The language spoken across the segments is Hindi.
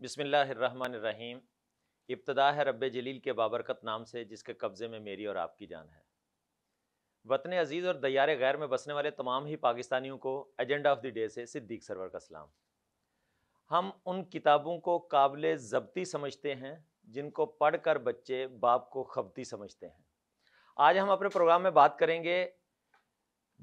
बिस्मिल्लाम इब्तदा है रब जलील के बाबरकत नाम से जिसके कब्ज़े में मेरी और आपकी जान है वतन अजीज़ और दैार गैर में बसने वाले तमाम ही पाकिस्तानियों को एजेंडा ऑफ द डे से सिद्दीक सरवर का सलाम हम उन किताबों को काबिल जब्ती समझते हैं जिनको पढ़कर बच्चे बाप को खपती समझते हैं आज हम अपने प्रोग्राम में बात करेंगे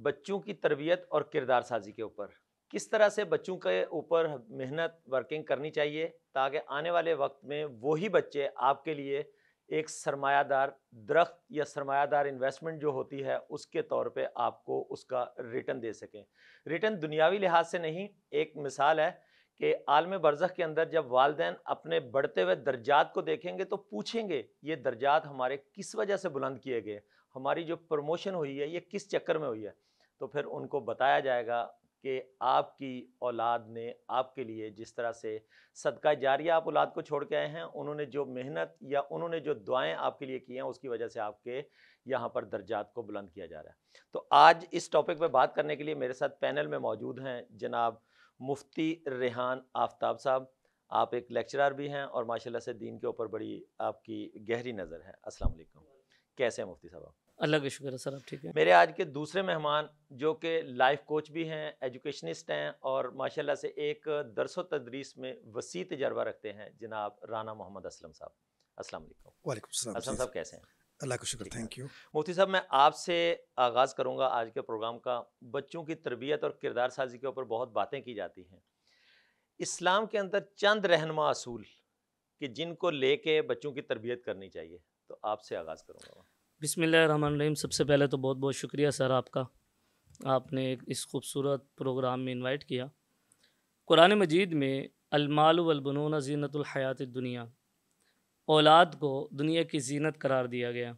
बच्चों की तरबियत और किरदार साजी के ऊपर किस तरह से बच्चों के ऊपर मेहनत वर्किंग करनी चाहिए ताकि आने वाले वक्त में वही बच्चे आपके लिए एक सरमायादार दरख्त या सरमायादार इन्वेस्टमेंट जो होती है उसके तौर पे आपको उसका रिटर्न दे सकें रिटर्न दुनियावी लिहाज से नहीं एक मिसाल है कि आलम बरजह के अंदर जब वालदेन अपने बढ़ते हुए दर्जात को देखेंगे तो पूछेंगे ये दर्जात हमारे किस वजह से बुलंद किए गए हमारी जो प्रमोशन हुई है ये किस चक्कर में हुई है तो फिर उनको बताया जाएगा कि आपकी औलाद ने आपके लिए जिस तरह से सदका जारी आप औलाद को छोड़ के आए हैं उन्होंने जो मेहनत या उन्होंने जो दुआएं आपके लिए की हैं उसकी वजह से आपके यहाँ पर दर्जात को बुलंद किया जा रहा है तो आज इस टॉपिक पर बात करने के लिए मेरे साथ पैनल में मौजूद हैं जनाब मुफ्ती रेहान आफ्ताब साहब आप एक लेक्चरर भी हैं और माशाल्लाह से दीन के ऊपर बड़ी आपकी गहरी नज़र है अस्सलाम वालेकुम कैसे हैं मुफ्ती साहब आप अल्लाह का शुक्र है सर आप ठीक है मेरे आज के दूसरे मेहमान जो कि लाइफ कोच भी हैं एजुकेशनिस्ट हैं और माशाल्लाह से एक दरस तदरीस में वसी तजर्बा रखते हैं जनाब राना मोहम्मद असलम साहब अस्सलाम वालेकुम असलम साहब कैसे हैं अल्लाह का शुक्र थैंक यू मोती साहब मैं आपसे आगाज़ करूँगा आज के प्रोग्राम का बच्चों की तरबियत और किरदार साजी के ऊपर बहुत बातें की जाती हैं इस्लाम के अंदर चंद रहनमा असूल कि जिनको लेके बच्चों की तरबियत करनी चाहिए तो आपसे आगाज़ करूँगा रहीम सबसे पहले तो बहुत बहुत शुक्रिया सर आपका आपने इस खूबसूरत प्रोग्राम में इनवाइट किया कुरान मजीद में अलमाल वलबनून दुनिया औलाद को दुनिया की जीनत करार दिया गया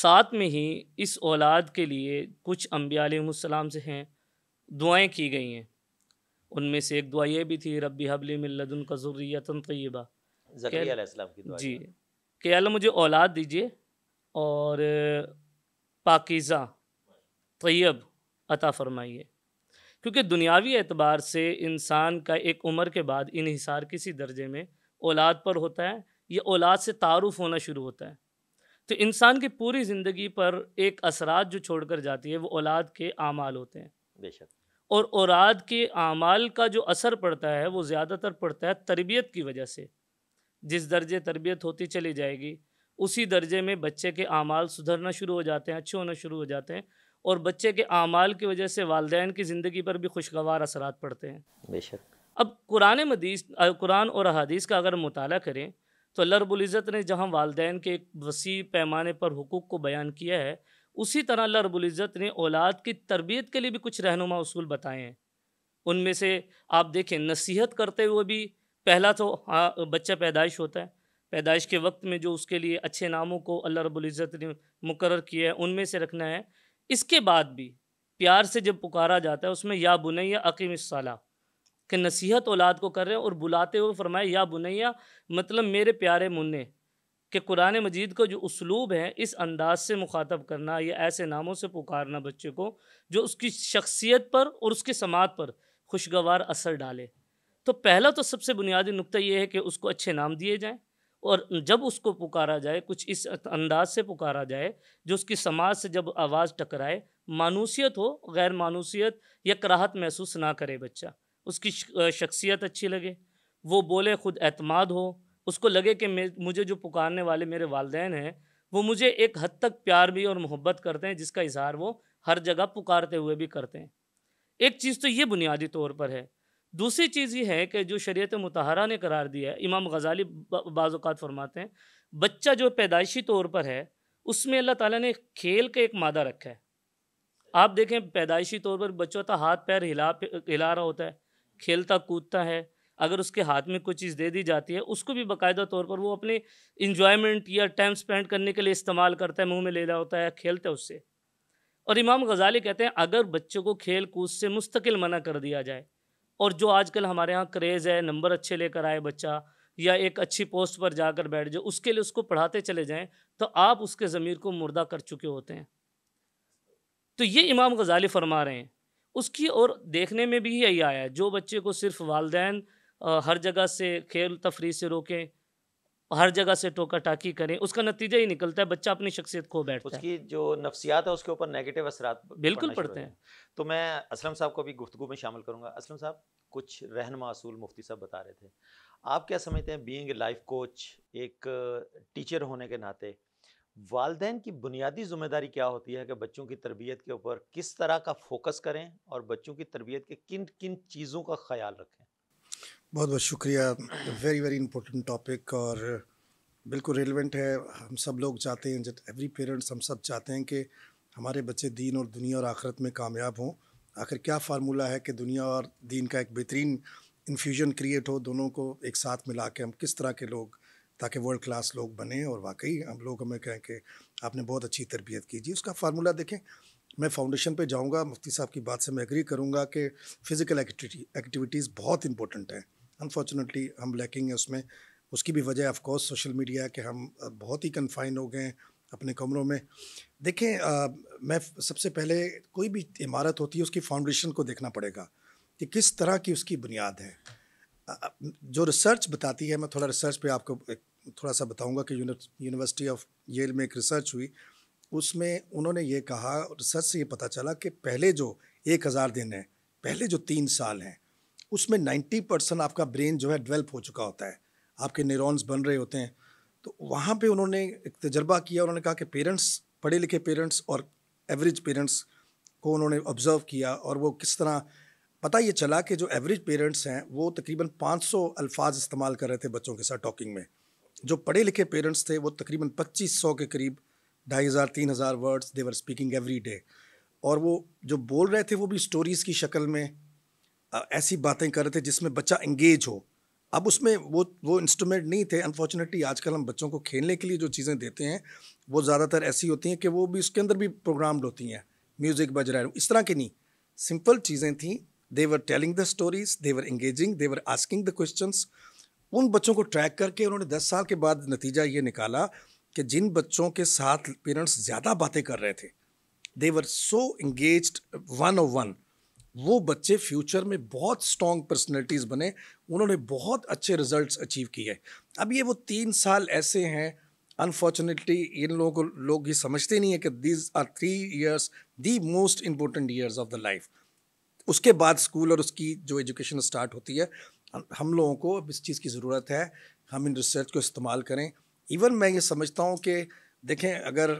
साथ में ही इस औलाद के लिए कुछ अम्बियाम से हैं दुआएं की गई हैं उनमें से एक दुआ ये भी थी रबी हबली मिल्लदन का ज़ुर्रियतन तय्यबा जी क्या मुझे औलाद दीजिए और पाकिज़ा तैयब अता फरमाइए क्योंकि दुनियावी एतबार से इंसान का एक उम्र के बाद इनहिसार किसी दर्जे में औलाद पर होता है या औलाद से तारुफ होना शुरू होता है तो इंसान की पूरी ज़िंदगी पर एक असरात जो छोड़ कर जाती है वो औलाद के आमाल होते हैं बेशक और औलाद के आमाल का जो असर पड़ता है वो ज़्यादातर पड़ता है तरबियत की वजह से जिस दर्जे तरबियत होती चली जाएगी उसी दर्जे में बच्चे के अमाल सुधरना शुरू हो जाते हैं अच्छे होना शुरू हो जाते हैं और बच्चे के अमाल की वजह से वालदेन की ज़िंदगी पर भी खुशगवार असरात पड़ते हैं बेशक अब कुरान मदीस कुरान और अदीस का अगर मुताल करें तो अल्लाह रबुल्ज़त ने जहाँ वालदेन के एक वसी पैमाने पर हकूक़ को बयान किया है उसी तरह अल्लाह रबुल्ज़त ने औलाद की तरबियत के लिए भी कुछ रहनुमा असूल बताए हैं उनमें से आप देखें नसीहत करते हुए भी पहला तो हाँ बच्चा पैदाइश होता है पैदाइश के वक्त में जो उसके लिए अच्छे नामों को अल्लाह रबुल्ज़त ने मुकर किया है उनमें से रखना है इसके बाद भी प्यार से जब पुकारा जाता है उसमें या बुनैया अकीम सलाह के नसीहत औलाद को कर रहे हैं और बुलाते हुए फरमाए या बुनैया मतलब मेरे प्यारे मुन्ने के कुरान मजीद का जो उसलूब है इस अंदाज से मुखातब करना या ऐसे नामों से पुकारना बच्चे को जो उसकी शख्सियत पर और उसके समात पर खुशगवार असर डाले तो पहला तो सबसे बुनियादी नुक्ता यह है कि उसको अच्छे नाम दिए जाएँ और जब उसको पुकारा जाए कुछ इस अंदाज से पुकारा जाए जो उसकी समाज से जब आवाज़ टकराए मानूसियत हो गैर मानूसियत या कराहत महसूस ना करे बच्चा उसकी शख्सियत अच्छी लगे वो बोले खुद एतमाद हो उसको लगे कि मुझे जो पुकारने वाले मेरे वालदेन हैं वो मुझे एक हद तक प्यार भी और मोहब्बत करते हैं जिसका इजहार वो हर जगह पुकारते हुए भी करते हैं एक चीज़ तो ये बुनियादी तौर पर है दूसरी चीज़ ये है कि जो शरीत मतहरा ने करार दिया है इमाम गजाली बाज़ात फरमाते हैं बच्चा जो पैदाइशी तौर पर है उसमें अल्लाह ताला ने खेल का एक मादा रखा है आप देखें पैदाइशी तौर पर बच्चों का हाथ पैर हिला हिला रहा होता है खेलता कूदता है अगर उसके हाथ में कोई चीज़ दे दी जाती है उसको भी बाकायदा तौर पर वो अपने इंजॉयमेंट या टाइम स्पेंड करने के लिए इस्तेमाल करता है मुंह में ले रहा होता है खेलता है उससे और इमाम गजाली कहते हैं अगर बच्चों को खेल कूद से मुस्तकिल मना कर दिया जाए और जो आजकल हमारे यहाँ क्रेज़ है नंबर अच्छे लेकर आए बच्चा या एक अच्छी पोस्ट पर जाकर बैठ जाए उसके लिए उसको पढ़ाते चले जाएं तो आप उसके ज़मीर को मुर्दा कर चुके होते हैं तो ये इमाम गज़ाली फरमा रहे हैं उसकी और देखने में भी यही आया है जो बच्चे को सिर्फ वालदेन हर जगह से खेल तफरी से रोकें हर जगह से टोका टाकी करें उसका नतीजा ही निकलता है बच्चा अपनी शख्सियत खो बैठता उसकी है उसकी जो नफसियात है उसके ऊपर नेगेटिव असर बिल्कुल पड़ते हैं तो मैं असलम साहब को भी गुफ्तु में शामिल करूँगा असलम साहब कुछ रहनमा असूल मुफ्ती साहब बता रहे थे आप क्या समझते हैं बींग लाइफ कोच एक टीचर होने के नाते वालदेन की बुनियादी जिम्मेदारी क्या होती है कि बच्चों की तरबियत के ऊपर किस तरह का फोकस करें और बच्चों की तरबियत के किन किन चीज़ों का ख्याल रखें बहुत बहुत शुक्रिया वेरी वेरी इंपॉर्टेंट टॉपिक और बिल्कुल रेलिवेंट है हम सब लोग चाहते हैं एवरी पेरेंट्स हम सब चाहते हैं कि हमारे बच्चे दीन और दुनिया और आखिरत में कामयाब हों आखिर क्या फार्मूला है कि दुनिया और दीन का एक बेहतरीन इन्फ्यूजन क्रिएट हो दोनों को एक साथ मिला के हम किस तरह के लोग ताकि वर्ल्ड क्लास लोग बने और वाकई हम लोग हमें कहें कि आपने बहुत अच्छी तरबियत कीजिए उसका फार्मूला देखें मैं फाउंडेशन पे जाऊंगा मुफ्ती साहब की बात से मैं एग्री करूंगा कि फ़िज़िकल एक्टिविटी एक्टिविटीज़ बहुत इंपॉर्टेंट हैं अनफॉर्चुनेटली हम लैकिंग है उसमें उसकी भी वजह ऑफकोर्स सोशल मीडिया है कि हम बहुत ही कन्फाइन हो गए हैं अपने कमरों में देखें आ, मैं सबसे पहले कोई भी इमारत होती है उसकी फाउंडेशन को देखना पड़ेगा कि किस तरह की उसकी बुनियाद है जो रिसर्च बताती है मैं थोड़ा रिसर्च पे आपको थोड़ा सा बताऊंगा कि यूनिवर्सिटी ऑफ येल में एक रिसर्च हुई उसमें उन्होंने ये कहा रिसर्च से ये पता चला कि पहले जो एक हज़ार दिन हैं पहले जो तीन साल हैं उसमें नाइन्टी परसेंट आपका ब्रेन जो है डेवलप हो चुका होता है आपके न्यूरॉन्स बन रहे होते हैं तो वहाँ पे उन्होंने एक तजर्बा किया उन्होंने कहा कि पेरेंट्स पढ़े लिखे पेरेंट्स और एवरेज पेरेंट्स को उन्होंने ऑब्ज़र्व किया और वो किस तरह पता ये चला कि जो एवरेज पेरेंट्स हैं वो तकरीबन 500 अल्फाज इस्तेमाल कर रहे थे बच्चों के साथ टॉकिंग में जो पढ़े लिखे पेरेंट्स थे वो तकरीबन 2500 के करीब ढाई हज़ार तीन हज़ार words they were speaking every day और वो जो बोल रहे थे वो भी स्टोरीज़ की शक्ल में ऐसी बातें कर रहे थे जिसमें बच्चा इंगेज हो अब उसमें वो वो इंस्ट्रूमेंट नहीं थे अनफॉर्चुनेटली आजकल हम बच्चों को खेलने के लिए जो चीज़ें देते हैं वो ज़्यादातर ऐसी होती हैं कि वो भी उसके अंदर भी प्रोग्राम्ड होती हैं म्यूज़िक बज रहा है इस तरह की नहीं सिंपल चीज़ें थी they were telling the stories they were engaging they were asking the question उन बच्चों को ट्रैक करके उन्होंने दस साल के बाद नतीजा ये निकाला कि जिन बच्चों के साथ पेरेंट्स ज़्यादा बातें कर रहे थे they were so engage one on one वो बच्चे फ्यूचर में बहुत स्ट्रॉन्ग पर्सनैलिटीज़ बने उन्होंने बहुत अच्छे रिज़ल्ट अचीव किए अब ये वो तीन साल ऐसे हैं अनफॉर्चुनेटली इन लोगों को लोग ये समझते नहीं है कि these are three years the most important years of the life उसके बाद स्कूल और उसकी जो एजुकेशन स्टार्ट होती है हम लोगों को अब इस चीज़ की ज़रूरत है हम इन रिसर्च को इस्तेमाल करें इवन मैं ये समझता हूँ कि देखें अगर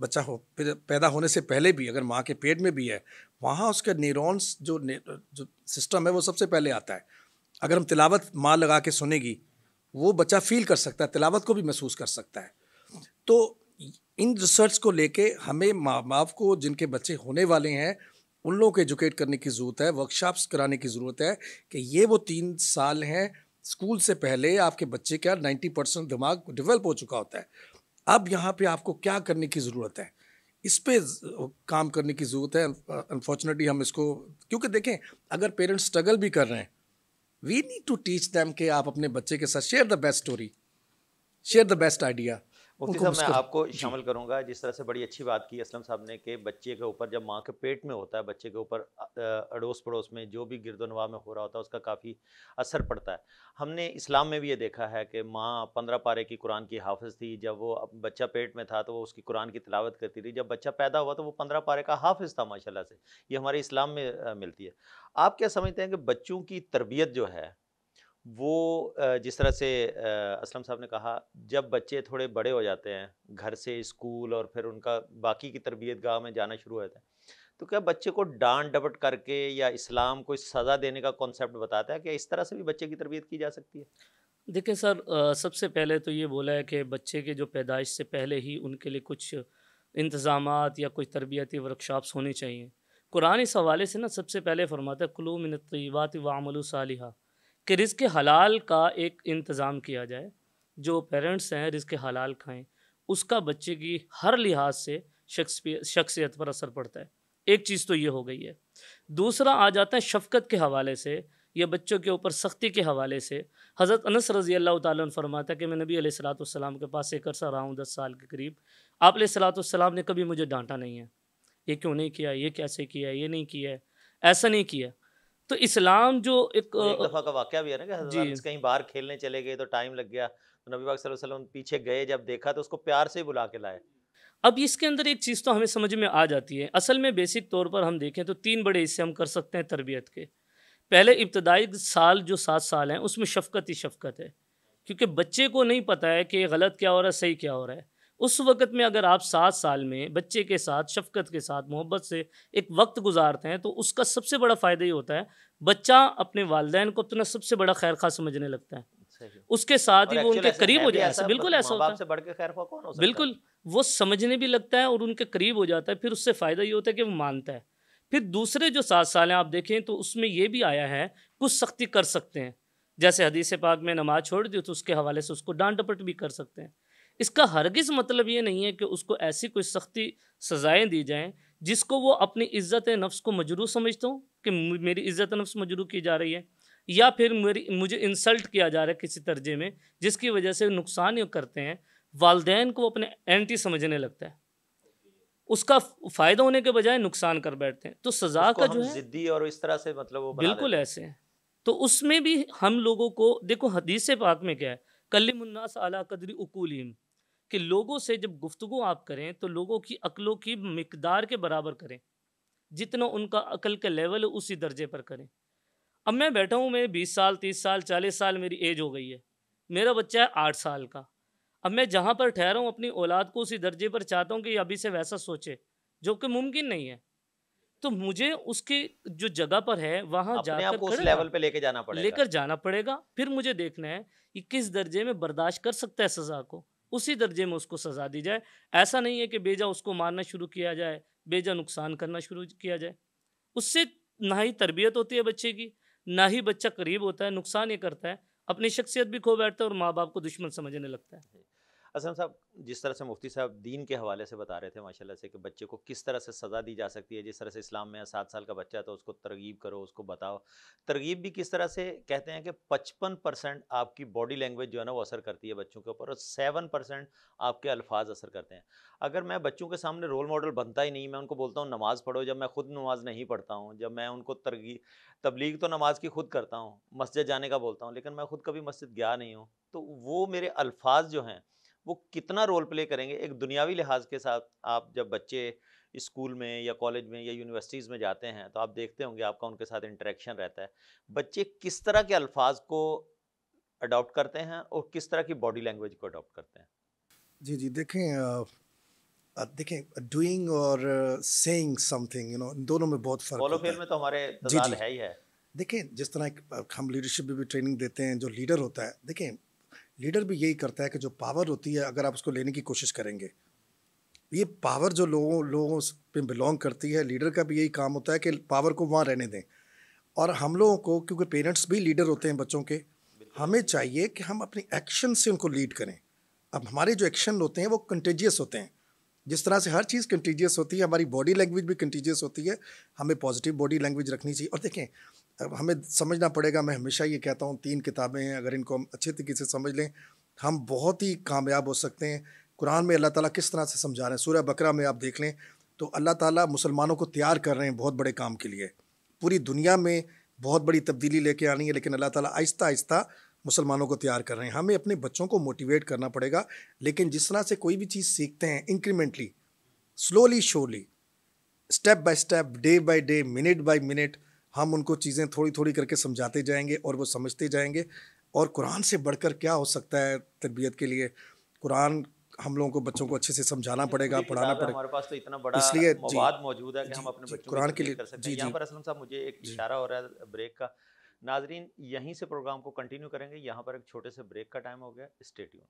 बच्चा हो पैदा होने से पहले भी अगर माँ के पेट में भी है वहाँ उसके न्यूरॉन्स जो ने, जो सिस्टम है वो सबसे पहले आता है अगर हम तिलावत माँ लगा के सुनेगी वो बच्चा फील कर सकता है तिलावत को भी महसूस कर सकता है तो इन रिसर्च को लेके हमें माँ बाप को जिनके बच्चे होने वाले हैं उन लोगों को एजुकेट करने की ज़रूरत है वर्कशॉप्स कराने की ज़रूरत है कि ये वो तीन साल हैं स्कूल से पहले आपके बच्चे का नाइन्टी परसेंट दिमाग डिवेल्प हो चुका होता है अब यहाँ पे आपको क्या करने की ज़रूरत है इस पर काम करने की ज़रूरत है अनफॉर्चुनेटली हम इसको क्योंकि देखें अगर पेरेंट्स स्ट्रगल भी कर रहे हैं we need to teach them कि आप अपने बच्चे के साथ share the best story share the best idea Mufti Sahab मैं आपको शामिल करूंगा जिस तरह से बड़ी अच्छी बात की असलम साहब ने कि बच्चे के ऊपर जब माँ के पेट में होता है बच्चे के ऊपर अड़ोस पड़ोस में जो भी गिरदोनवा में हो रहा होता है उसका काफ़ी असर पड़ता है हमने इस्लाम में भी ये देखा है कि माँ पंद्रह पारे की कुरान की हाफज थी जब वो बच्चा पेट में था तो वो उसकी कुरान की तिलावत करती थी जब बच्चा पैदा हुआ तो वो पंद्रह पारे का हाफज था माशाला से ये हमारे इस्लाम में मिलती है आप क्या समझते हैं कि बच्चों की तरबियत जो है वो जिस तरह से असलम साहब ने कहा जब बच्चे थोड़े बड़े हो जाते हैं घर से स्कूल और फिर उनका बाकी की तरबियत गाह में जाना शुरू होता है तो क्या बच्चे को डांट डपट करके या इस्लाम को सज़ा देने का कॉन्सेप्ट बताता है कि इस तरह से भी बच्चे की तरबियत की जा सकती है देखिए सर सबसे पहले तो ये बोला है कि बच्चे के जो पैदाइश से पहले ही उनके लिए कुछ इंतज़ाम या कुछ तरबियती वर्कशॉप्स होनी चाहिए कुरान इस हवाले से ना सबसे पहले फरमाता है क्लू मिनत वामल सालिहा कि रिज़ हलाल का एक इंतज़ाम किया जाए जो पेरेंट्स हैं रिज़ हलाल खाएं उसका बच्चे की हर लिहाज से शख्सियत पर असर पड़ता है एक चीज़ तो ये हो गई है दूसरा आ जाता है शफकत के हवाले से या बच्चों के ऊपर सख्ती के हवाले से हज़रत अनस रज़ी अल्लाह ताला फरमाता कि मैं नबी सलाम के पास एक अरसा रहा हूँ दस साल के करीब आप सलाम ने कभी मुझे डांटा नहीं है ये क्यों नहीं किया ये कैसे किया ये नहीं किया ऐसा नहीं किया तो इस्लाम जो एक, एक दफा का वाक्य भी है ना कि कहीं बाहर खेलने चले गए तो टाइम लग गया तो नबी पाक वसल्लम पीछे गए जब देखा तो उसको प्यार से बुला के लाए अब इसके अंदर एक चीज़ तो हमें समझ में आ जाती है असल में बेसिक तौर पर हम देखें तो तीन बड़े हिस्से हम कर सकते हैं तरबियत के पहले इब्तदाई साल जो सात साल हैं उसमें शफकत ही शफकत है क्योंकि बच्चे को नहीं पता है कि गलत क्या हो रहा है सही क्या हो रहा है उस वक़्त में अगर आप सात साल में बच्चे के साथ शफकत के साथ मोहब्बत से एक वक्त गुजारते हैं तो उसका सबसे बड़ा फ़ायदा ये होता है बच्चा अपने वालदेन को अपना सबसे बड़ा खैर खा समझने लगता है उसके साथ ही वो उनके करीब हो जाता है बिल्कुल ऐसा होता है बढ़ के खैर खा कौन हो बिल्कुल वो समझने भी लगता है और उनके करीब हो जाता है फिर उससे फ़ायदा ये होता है कि वो मानता है फिर दूसरे जो सात साल हैं आप देखें तो उसमें ये भी आया है कुछ सख्ती कर सकते हैं जैसे हदीस पाक में नमाज छोड़ दी तो उसके हवाले से उसको डांट डपट भी कर सकते हैं इसका हरगिज़ मतलब ये नहीं है कि उसको ऐसी कोई सख्ती सज़ाएँ दी जाएँ जिसको वो अपनी इज़्ज़त नफ्स को मजरू समझता हूँ कि मेरी इज़्ज़त नफ्स मजरू की जा रही है या फिर मेरी मुझे इंसल्ट किया जा रहा है किसी तर्जे में जिसकी वजह से नुकसान करते हैं वालदेन को अपने एंटी समझने लगता है उसका फ़ायदा होने के बजाय नुकसान कर बैठते हैं तो सज़ा का जो है ज़िद्दी और इस तरह से मतलब वो बिल्कुल ऐसे हैं तो उसमें भी हम लोगों को देखो हदीस पाक में क्या है कल्लमन्नास अला कदरी उकूलीम कि लोगों से जब गुफ्तु आप करें तो लोगों की अकलों की मकदार के बराबर करें जितना उनका अकल का लेवल है उसी दर्जे पर करें अब मैं बैठा हूँ मेरे बीस साल तीस साल चालीस साल मेरी एज हो गई है मेरा बच्चा है आठ साल का अब मैं जहाँ पर ठहरा हूँ अपनी औलाद को उसी दर्जे पर चाहता हूँ कि अभी से वैसा सोचे जो कि मुमकिन नहीं है तो मुझे उसके जो जगह पर है वहाँ जाकर उस लेवल पे लेके जाना पड़ेगा लेकर जाना पड़ेगा फिर मुझे देखना है कि किस दर्जे में बर्दाश्त कर सकता है सज़ा को उसी दर्जे में उसको सज़ा दी जाए ऐसा नहीं है कि बेजा उसको मारना शुरू किया जाए बेजा नुकसान करना शुरू किया जाए उससे ना ही तरबियत होती है बच्चे की ना ही बच्चा करीब होता है नुकसान ये करता है अपनी शख्सियत भी खो बैठता है और माँ बाप को दुश्मन समझने लगता है असलम साहब जिस तरह से मुफ्ती साहब दीन के हवाले से बता रहे थे माशाल्लाह से कि बच्चे को किस तरह से सज़ा दी जा सकती है जिस तरह से इस्लाम में सात साल का बच्चा है तो उसको तरगीब करो उसको बताओ तरगीब भी किस तरह से कहते हैं कि पचपन परसेंट आपकी बॉडी लैंग्वेज जो है ना वो असर करती है बच्चों के ऊपर और सेवन परसेंट आपके अल्फाज असर करते हैं अगर मैं बच्चों के सामने रोल मॉडल बनता ही नहीं मैं उनको बोलता हूँ नमाज़ पढ़ो जब मैं खुद नमाज़ नहीं पढ़ता हूँ जब मैं उनको तरगी तबलीग तो नमाज़ की खुद करता हूँ मस्जिद जाने का बोलता हूँ लेकिन मैं खुद कभी मस्जिद गया नहीं हूँ तो वो मेरे अल्फाज जो हैं वो कितना रोल प्ले करेंगे एक दुनियावी लिहाज के साथ आप जब बच्चे स्कूल में या कॉलेज में या यूनिवर्सिटीज़ में जाते हैं तो आप देखते होंगे आपका उनके साथ इंटरेक्शन रहता है बच्चे किस तरह के अल्फाज को अडॉप्ट करते हैं और किस तरह की बॉडी लैंग्वेज को अडॉप्ट करते हैं जी जी देखें देखें डूइंग और सेइंग समथिंग यू नो दोनों में बहुत फर्क फॉलो में तो हमारे जी जी है ही है देखें जिस तरह हम लीडरशिप में भी ट्रेनिंग देते हैं जो लीडर होता है देखें लीडर भी यही करता है कि जो पावर होती है अगर आप उसको लेने की कोशिश करेंगे ये पावर जो लोगों लोगों पे बिलोंग करती है लीडर का भी यही काम होता है कि पावर को वहाँ रहने दें और हम लोगों को क्योंकि पेरेंट्स भी लीडर होते हैं बच्चों के हमें चाहिए कि हम अपने एक्शन से उनको लीड करें अब हमारे जो एक्शन होते हैं वो कंटेजियस होते हैं जिस तरह से हर चीज़ कंटीजियस होती है हमारी बॉडी लैंग्वेज भी कंटीजियस होती है हमें पॉजिटिव बॉडी लैंग्वेज रखनी चाहिए और देखें हमें समझना पड़ेगा मैं हमेशा ये कहता हूँ तीन किताबें हैं अगर इनको हम अच्छे तरीके से समझ लें हम बहुत ही कामयाब हो सकते हैं कुरान में अल्लाह ताला किस तरह से समझा रहे हैं सूर्य बकरा में आप देख लें तो अल्लाह ताला मुसलमानों को तैयार कर रहे हैं बहुत बड़े काम के लिए पूरी दुनिया में बहुत बड़ी तब्दीली लेके आनी है लेकिन अल्लाह ताला आहिस्ता आहिस्ता मुसलमानों को तैयार कर रहे हैं हमें अपने बच्चों को मोटिवेट करना पड़ेगा लेकिन जिस तरह से कोई भी चीज़ सीखते हैं incrementally slowly surely step by step day by day minute by minute हम उनको चीज़ें थोड़ी थोड़ी करके समझाते जाएंगे और वो समझते जाएंगे और कुरान से बढ़कर क्या हो सकता है तरबियत के लिए कुरान हम लोगों को बच्चों को अच्छे से समझाना पड़ेगा पढ़ाना पड़ेगा हमारे पास तो इतना बड़ा इसलिए मौजूद है कि हम अपने बच्चों कुरान के लिए कर सकते हैं यहाँ पर असलम साहब मुझे एक इशारा हो रहा है ब्रेक का नाजरीन यहीं से प्रोग्राम को कंटिन्यू करेंगे यहाँ पर एक छोटे से ब्रेक का टाइम हो गया स्टेडियम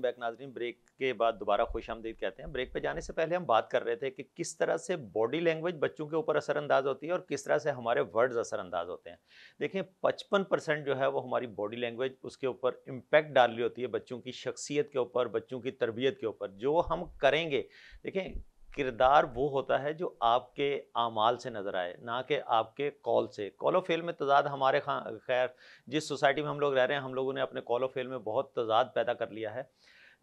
वेलकम बैक नाजरीन ब्रेक के बाद दोबारा खुश आमदीद कहते हैं ब्रेक पे जाने से पहले हम बात कर रहे थे कि किस तरह से बॉडी लैंग्वेज बच्चों के ऊपर असरअंदाज होती है और किस तरह से हमारे वर्ड्स असरअंदाज होते हैं देखिए पचपन परसेंट जो है वो हमारी बॉडी लैंग्वेज उसके ऊपर इम्पैक्ट डाल रही होती है बच्चों की शख्सियत के ऊपर बच्चों की तरबियत के ऊपर जो हम करेंगे देखें किरदार वो होता है जो आपके आमाल से नज़र आए ना कि आपके कॉल से कॉल ऑफ फेल में तजाद हमारे खैर जिस सोसाइटी में हम लोग रह रहे हैं हम लोगों ने अपने कॉल ऑफ फेल में बहुत तजाद पैदा कर लिया है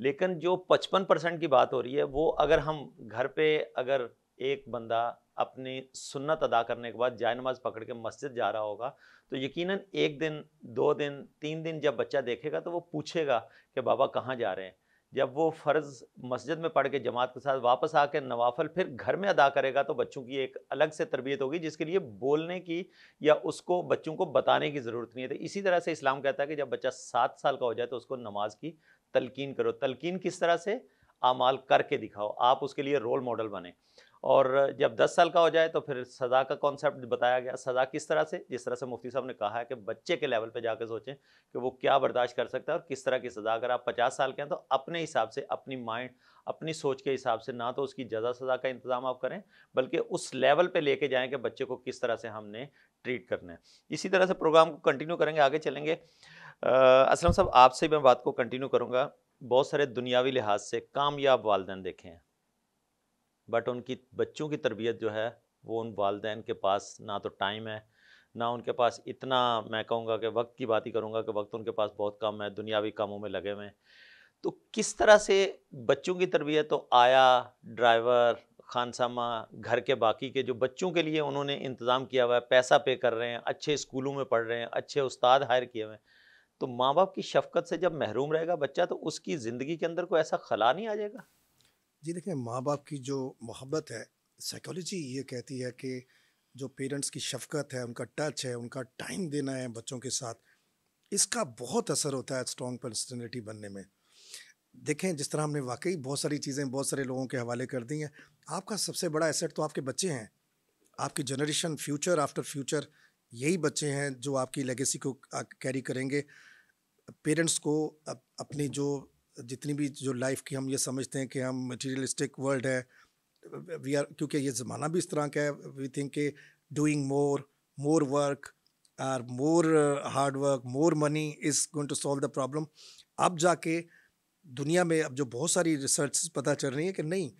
लेकिन जो पचपन परसेंट की बात हो रही है वो अगर हम घर पे अगर एक बंदा अपनी सुन्नत अदा करने के बाद जाय नमाज पकड़ के मस्जिद जा रहा होगा तो यकीनन एक दिन दो दिन तीन दिन जब बच्चा देखेगा तो वो पूछेगा कि बाबा कहाँ जा रहे हैं जब वो फ़र्ज़ मस्जिद में पढ़ के जमात के साथ वापस आके नवाफल फिर घर में अदा करेगा तो बच्चों की एक अलग से तरबियत होगी जिसके लिए बोलने की या उसको बच्चों को बताने की ज़रूरत नहीं है तो इसी तरह से इस्लाम कहता है कि जब बच्चा सात साल का हो जाए तो उसको नमाज की तलकिन करो तलकिन किस तरह से आमाल करके दिखाओ आप उसके लिए रोल मॉडल बने और जब 10 साल का हो जाए तो फिर सज़ा का कॉन्सेप्ट बताया गया सज़ा किस तरह से जिस तरह से मुफ्ती साहब ने कहा है कि बच्चे के लेवल पे जाकर सोचें कि वो क्या बर्दाश्त कर सकता है और किस तरह की सज़ा अगर आप 50 साल के हैं तो अपने हिसाब से अपनी माइंड अपनी सोच के हिसाब से ना तो उसकी जजा सज़ा का इंतज़ाम आप करें बल्कि उस लेवल पर लेके जाएँ कि बच्चे को किस तरह से हमने ट्रीट करना है इसी तरह से प्रोग्राम को कंटिन्यू करेंगे आगे चलेंगे असलम साहब आपसे मैं बात को कंटिन्यू करूँगा बहुत सारे दुनियावी लिहाज से कामयाब वालदेन देखे हैं बट उनकी बच्चों की तरबियत जो है वो उन वालदे के पास ना तो टाइम है ना उनके पास इतना मैं कहूँगा कि वक्त की बात ही करूँगा कि वक्त उनके पास बहुत कम है दुनियावी कामों में लगे हुए हैं तो किस तरह से बच्चों की तरबियत तो आया ड्राइवर खानसामा घर के बाकी के जो बच्चों के लिए उन्होंने इंतज़ाम किया हुआ है पैसा पे कर रहे हैं अच्छे स्कूलों में पढ़ रहे हैं अच्छे उस्ताद हायर किए हुए हैं तो माँ बाप की शफकत से जब महरूम रहेगा बच्चा तो उसकी ज़िंदगी के अंदर कोई ऐसा खला नहीं आ जाएगा जी देखें माँ बाप की जो मोहब्बत है साइकोलॉजी ये कहती है कि जो पेरेंट्स की शफकत है उनका टच है उनका टाइम देना है बच्चों के साथ इसका बहुत असर होता है स्ट्रॉन्ग पर्सनैलिटी बनने में देखें जिस तरह हमने वाकई बहुत सारी चीज़ें बहुत सारे लोगों के हवाले कर दी हैं आपका सबसे बड़ा एसेट तो आपके बच्चे हैं आपकी जनरेशन फ्यूचर आफ्टर फ्यूचर यही बच्चे हैं जो आपकी लेगेसी को कैरी करेंगे पेरेंट्स को अपनी जो जितनी भी जो लाइफ की हम ये समझते हैं कि हम मटेरियलिस्टिक वर्ल्ड है वी आर क्योंकि ये ज़माना भी इस तरह का है वी थिंक के doing more more work or more hard work more money is going to solve the problem अब जाके दुनिया में अब जो बहुत सारी रिसर्च पता चल रही है कि नहीं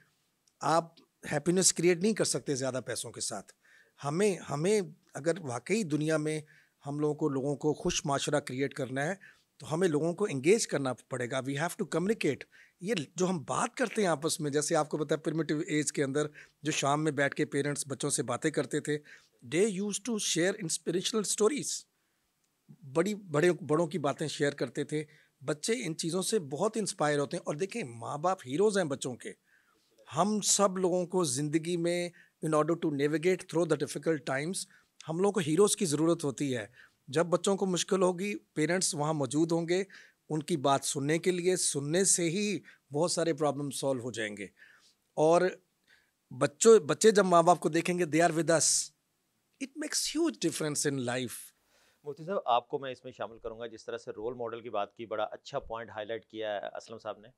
आप हैप्पीनेस क्रिएट नहीं कर सकते ज़्यादा पैसों के साथ हमें हमें अगर वाकई दुनिया में हम लोगों को लोगों को खुश माशरा क्रिएट करना है तो हमें लोगों को एंगेज करना पड़ेगा वी हैव टू कम्युनिकेट ये जो हम बात करते हैं आपस में जैसे आपको पता है प्रिमेटिव एज के अंदर जो शाम में बैठ के पेरेंट्स बच्चों से बातें करते थे they use to share inspirational stories बड़ी बड़े बड़ों की बातें शेयर करते थे बच्चे इन चीज़ों से बहुत इंस्पायर होते हैं और देखें माँ बाप हीरोज़ हैं बच्चों के हम सब लोगों को ज़िंदगी में in order to navigate through the difficult times हम लोगों को हीरोज़ की ज़रूरत होती है जब बच्चों को मुश्किल होगी पेरेंट्स वहाँ मौजूद होंगे उनकी बात सुनने के लिए सुनने से ही बहुत सारे प्रॉब्लम सॉल्व हो जाएंगे और बच्चों बच्चे जब माँ बाप को देखेंगे they are with us it makes huge difference in life Moti Sahab आपको मैं इसमें शामिल करूँगा जिस तरह से रोल मॉडल की बात की बड़ा अच्छा पॉइंट हाईलाइट किया है असलम साहब ने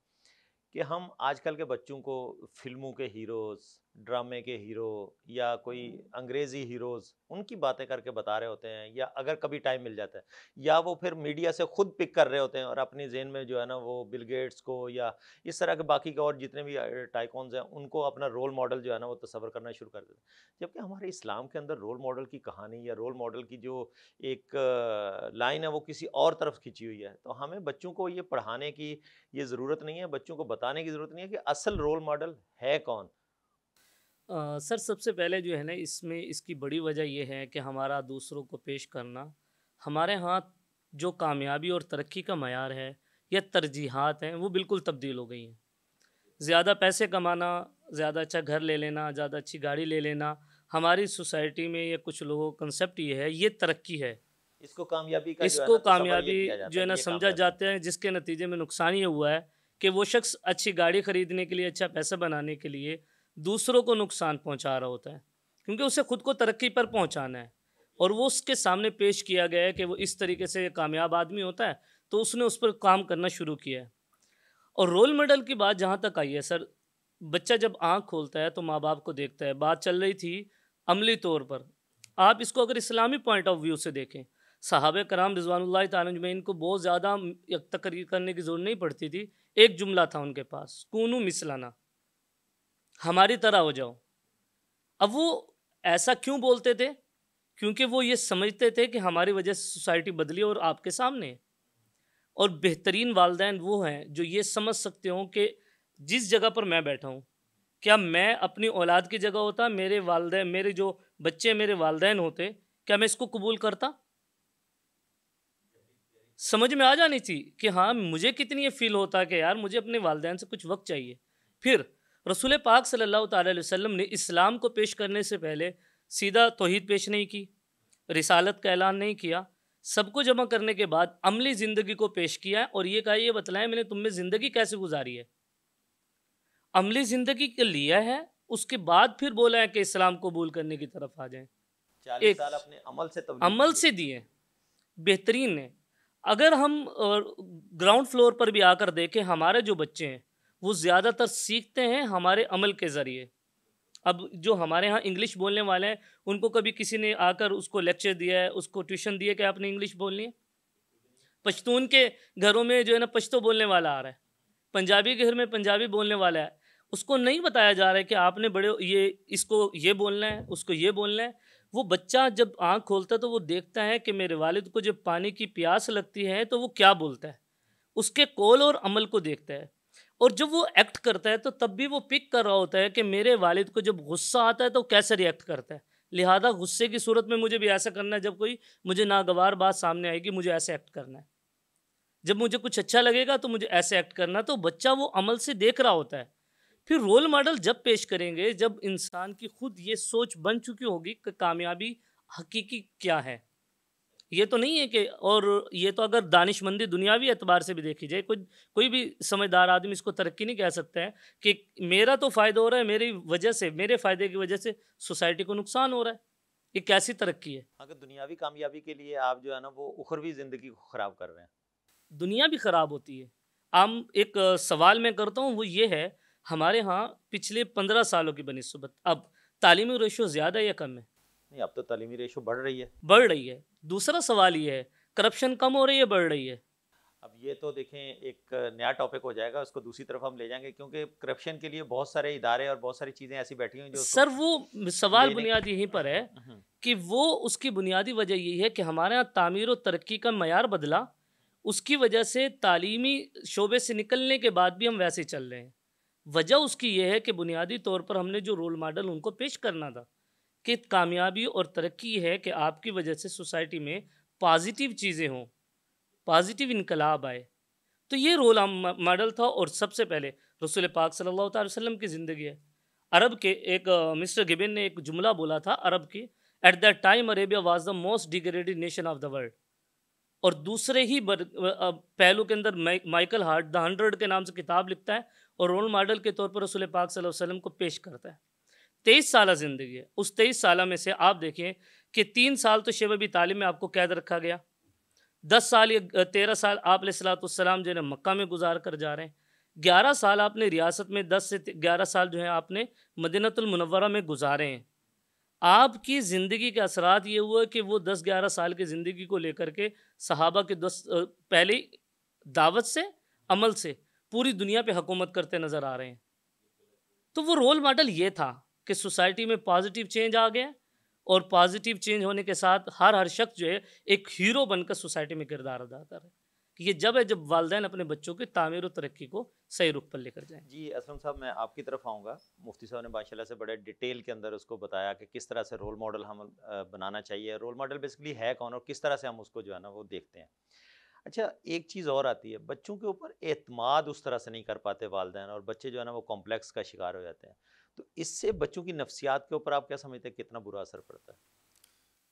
कि हम आजकल के बच्चों को फिल्मों के हीरोज़ ड्रामे के हीरो या कोई हम्म। अंग्रेज़ी हीरोज़ उनकी बातें करके बता रहे होते हैं या अगर कभी टाइम मिल जाता है या वो फिर मीडिया से खुद पिक कर रहे होते हैं और अपनी जेन में जो है ना वो बिल गेट्स को या इस तरह के बाकी के और जितने भी टाइकॉन्स हैं उनको अपना रोल मॉडल जो है ना वो तस्वर करना शुरू कर देते हैं जबकि हमारे इस्लाम के अंदर रोल मॉडल की कहानी या रोल मॉडल की जो एक लाइन है वो किसी और तरफ खिंची हुई है तो हमें बच्चों को ये पढ़ाने की ये ज़रूरत नहीं है बच्चों को बताने की ज़रूरत नहीं है कि असल रोल मॉडल है कौन आ, सर सबसे पहले जो है ना इसमें इसकी बड़ी वजह यह है कि हमारा दूसरों को पेश करना हमारे हाथ जो कामयाबी और तरक्की का मैार है या तरजीहत हैं वो बिल्कुल तब्दील हो गई हैं ज़्यादा पैसे कमाना ज़्यादा अच्छा घर ले लेना ज़्यादा अच्छी गाड़ी ले लेना हमारी सोसाइटी में या कुछ लोगों का कंसेप्ट ये है ये तरक्की है इसको कामयाबी का इसको कामयाबी जो है ना तो समझा जाता है जिसके नतीजे में नुकसान ये हुआ है कि वो शख्स अच्छी गाड़ी खरीदने के लिए अच्छा पैसा बनाने के लिए दूसरों को नुकसान पहुंचा रहा होता है क्योंकि उसे खुद को तरक्की पर पहुंचाना है और वो उसके सामने पेश किया गया है कि वो इस तरीके से कामयाब आदमी होता है तो उसने उस पर काम करना शुरू किया है और रोल मॉडल की बात जहाँ तक आई है सर बच्चा जब आँख खोलता है तो माँ बाप को देखता है बात चल रही थी अमली तौर पर आप इसको अगर इस्लामी पॉइंट ऑफ व्यू से देखें साहब कराम रिजवान तजमैन को बहुत ज़्यादा तकरीर करने की ज़रूरत नहीं पड़ती थी एक जुमला था उनके पास कूनू मिसलाना हमारी तरह हो जाओ अब वो ऐसा क्यों बोलते थे क्योंकि वो ये समझते थे कि हमारी वजह से सोसाइटी बदली और आपके सामने और बेहतरीन वालदेन वो हैं जो ये समझ सकते हों कि जिस जगह पर मैं बैठा हूँ क्या मैं अपनी औलाद की जगह होता मेरे वालदे मेरे जो बच्चे मेरे वालदेन होते क्या मैं इसको कबूल करता समझ में आ जानी थी कि हाँ मुझे कितनी ये फील होता कि यार मुझे अपने वालदेन से कुछ वक्त चाहिए फिर रसूल पाक सल्लल्लाहु अलैहि वसल्लम ने इस्लाम को पेश करने से पहले सीधा तोहद पेश नहीं की रिसालत का ऐलान नहीं किया सबको जमा करने के बाद अमली ज़िंदगी को पेश किया और ये कहा ये बतलाएं मैंने तुम में ज़िंदगी कैसे गुजारी है अमली ज़िंदगी के लिया है उसके बाद फिर बोला है कि इस्लाम कबूल करने की तरफ आ जाए एक साल अपने अमल से अमल से दिए बेहतरीन है अगर हम ग्राउंड फ्लोर पर भी आकर देखें हमारे जो बच्चे हैं वो ज़्यादातर सीखते हैं हमारे अमल के ज़रिए अब जो हमारे यहाँ इंग्लिश बोलने वाले हैं उनको कभी किसी ने आकर उसको लेक्चर दिया है उसको ट्यूशन दिया कि आपने इंग्लिश बोलनी है पश्तून के घरों में जो है ना पश्तो बोलने वाला आ रहा है पंजाबी के घर में पंजाबी बोलने वाला है उसको नहीं बताया जा रहा है कि आपने बड़े ये इसको ये बोलना है उसको ये बोलना है वो बच्चा जब आँख खोलता है तो वो देखता है कि मेरे वालिद को जब पानी की प्यास लगती है तो वो क्या बोलता है उसके कौल और अमल को देखता है और जब वो एक्ट करता है तो तब भी वो पिक कर रहा होता है कि मेरे वालिद को जब गुस्सा आता है तो कैसे रिएक्ट करता है लिहाजा गुस्से की सूरत में मुझे भी ऐसा करना है जब कोई मुझे नागवार बात सामने आएगी मुझे ऐसे एक्ट करना है जब मुझे कुछ अच्छा लगेगा तो मुझे ऐसे एक्ट करना तो बच्चा वो अमल से देख रहा होता है फिर रोल मॉडल जब पेश करेंगे जब इंसान की खुद ये सोच बन चुकी होगी कि कामयाबी हकीकी क्या है ये तो नहीं है कि और ये तो अगर दानिशमंदी दुनियावी एतबार से भी देखी जाए कोई कोई भी समझदार आदमी इसको तरक्की नहीं कह सकता है कि मेरा तो फ़ायदा हो रहा है मेरी वजह से मेरे फ़ायदे की वजह से सोसाइटी को नुकसान हो रहा है ये कैसी तरक्की है अगर दुनियावी कामयाबी के लिए आप जो है ना वो उखरवी ज़िंदगी को ख़राब कर रहे हैं दुनिया भी ख़राब होती है आम एक सवाल मैं करता हूँ वो ये है हमारे यहाँ पिछले पंद्रह सालों की बनस्बत अब तालीमी रेशो ज़्यादा या कम है नहीं अब तो तलीमी रेशो बढ़ रही है बढ़ रही है दूसरा सवाल ये है करप्शन कम हो रही है बढ़ रही है अब ये तो देखें एक नया टॉपिक हो जाएगा उसको दूसरी तरफ हम ले जाएंगे क्योंकि करप्शन के लिए बहुत सारे इदारे और बहुत सारी चीज़ें ऐसी बैठी हुई जो सर वो सवाल बुनियाद यहीं पर है हम्म, हम्म। कि वो उसकी बुनियादी वजह यही है कि हमारे यहाँ तामीर और तरक्की का मैार बदला उसकी वजह से तालीमी शोबे से निकलने के बाद भी हम वैसे चल रहे हैं वजह उसकी यह है कि बुनियादी तौर पर हमने जो रोल मॉडल उनको पेश करना था कि कामयाबी और तरक्की है कि आपकी वजह से सोसाइटी में पॉजिटिव चीज़ें हों पॉजिटिव इनकलाब आए तो ये रोल हम मॉडल था और सबसे पहले रसूल पाक सल्लल्लाहु अलैहि वसल्लम की ज़िंदगी है अरब के एक मिस्टर गिबिन ने एक जुमला बोला था अरब की at the time Arabia was the most degraded nation of the world और दूसरे ही पहलू के अंदर माइकल हार्ट द हंड्रेड के नाम से किताब लिखता है और रोल मॉडल के तौर पर रसूल पाक सल्लल्लाहु अलैहि वसल्लम को पेश करता है तेईस साल ज़िंदगी है उस तेईस साल में से आप देखें कि तीन साल तो शेबी तालीम में आपको कैद रखा गया दस साल या तेरह साल आप सलातम जो है मक्का में गुजार कर जा रहे हैं ग्यारह साल आपने रियासत में दस से ग्यारह साल जो है आपने मदीनतमनवरा में गुजारे हैं आपकी ज़िंदगी के असरात ये हुआ कि वो दस ग्यारह साल की ज़िंदगी को लेकर के सहाबा के दस पहले दावत से अमल से पूरी दुनिया पर हकूमत करते नज़र आ रहे हैं तो वो रोल मॉडल ये था कि सोसाइटी में पॉजिटिव चेंज आ गया और पॉजिटिव चेंज होने के साथ हर हर शख्स जो है एक हीरो बनकर सोसाइटी में किरदार अदा कर रहा है ये जब है जब वालदेन अपने बच्चों की तामीर और तरक्की को सही रुख पर लेकर जाएं जी असलम साहब मैं आपकी तरफ आऊँगा मुफ्ती साहब ने माशाला से बड़े डिटेल के अंदर उसको बताया कि किस तरह से रोल मॉडल हम बनाना चाहिए रोल मॉडल बेसिकली है कौन और किस तरह से हम उसको जो है ना वो देखते हैं अच्छा एक चीज़ और आती है बच्चों के ऊपर एतमाद उस तरह से नहीं कर पाते वालदे और बच्चे जो है ना वो कॉम्प्लेक्स का शिकार हो जाते हैं तो इससे बच्चों की नफसियात के ऊपर आप क्या समझते हैं कितना बुरा असर पड़ता है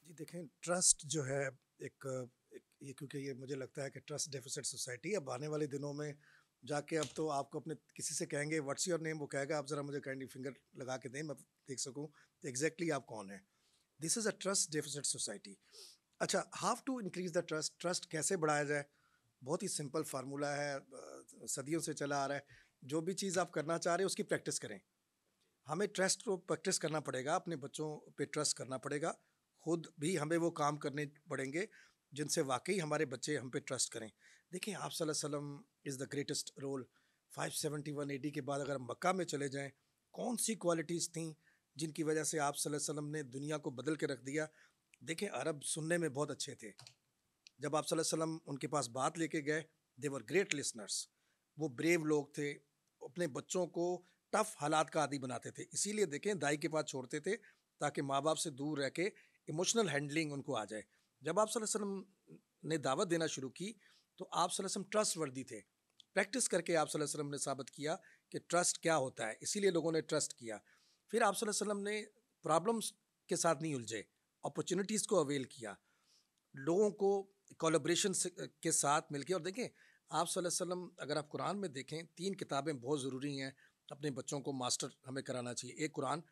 जी देखें ट्रस्ट जो है एक, एक ये क्योंकि ये मुझे लगता है कि ट्रस्ट डेफिसिट सोसाइटी अब आने वाले दिनों में जाके अब तो आपको अपने किसी से कहेंगे व्हाट्स योर नेम वो कहेगा आप ज़रा मुझे कैंडी फिंगर लगा के दें मैं देख सकूँ एग्जैक्टली आप कौन है this is a trust deficit society अच्छा how to increase the trust trust कैसे बढ़ाया जाए बहुत ही सिंपल फार्मूला है सदियों से चला आ रहा है जो भी चीज़ आप करना चाह रहे हैं उसकी प्रैक्टिस करें हमें ट्रस्ट को प्रैक्टिस करना पड़ेगा अपने बच्चों पे ट्रस्ट करना पड़ेगा खुद भी हमें वो काम करने पड़ेंगे जिनसे वाकई हमारे बच्चे हम पे ट्रस्ट करें देखिए आप वसल्लम is the greatest role 571 AD के बाद अगर मक्का में चले जाएं कौन सी क्वालिटीज़ थी जिनकी वजह से आप वसल्लम ने दुनिया को बदल के रख दिया देखें अरब सुनने में बहुत अच्छे थे जब आप वसल्लम उनके पास बात लेके गए देवर ग्रेट लिसनर्स वो ब्रेव लोग थे अपने बच्चों को टफ हालात का आदि बनाते थे इसीलिए देखें दाई के पास छोड़ते थे ताकि माँ बाप से दूर रह के इमोशनल हैंडलिंग उनको आ जाए जब आप सल्लम ने दावत देना शुरू की तो आप सल्लम ट्रस्ट वर्दी थे प्रैक्टिस करके आप सल्लम ने साबित किया कि ट्रस्ट क्या होता है इसीलिए लोगों ने ट्रस्ट किया फिर आप सल्लम ने प्रॉब्लम्स के साथ नहीं उलझे अपॉर्चुनिटीज़ को अवेल किया लोगों को कोलोब्रेशन के साथ मिलके और देखें आप सल्लम अगर आप कुरान में देखें तीन किताबें बहुत ज़रूरी हैं अपने बच्चों को मास्टर हमें कराना चाहिए एक कुरान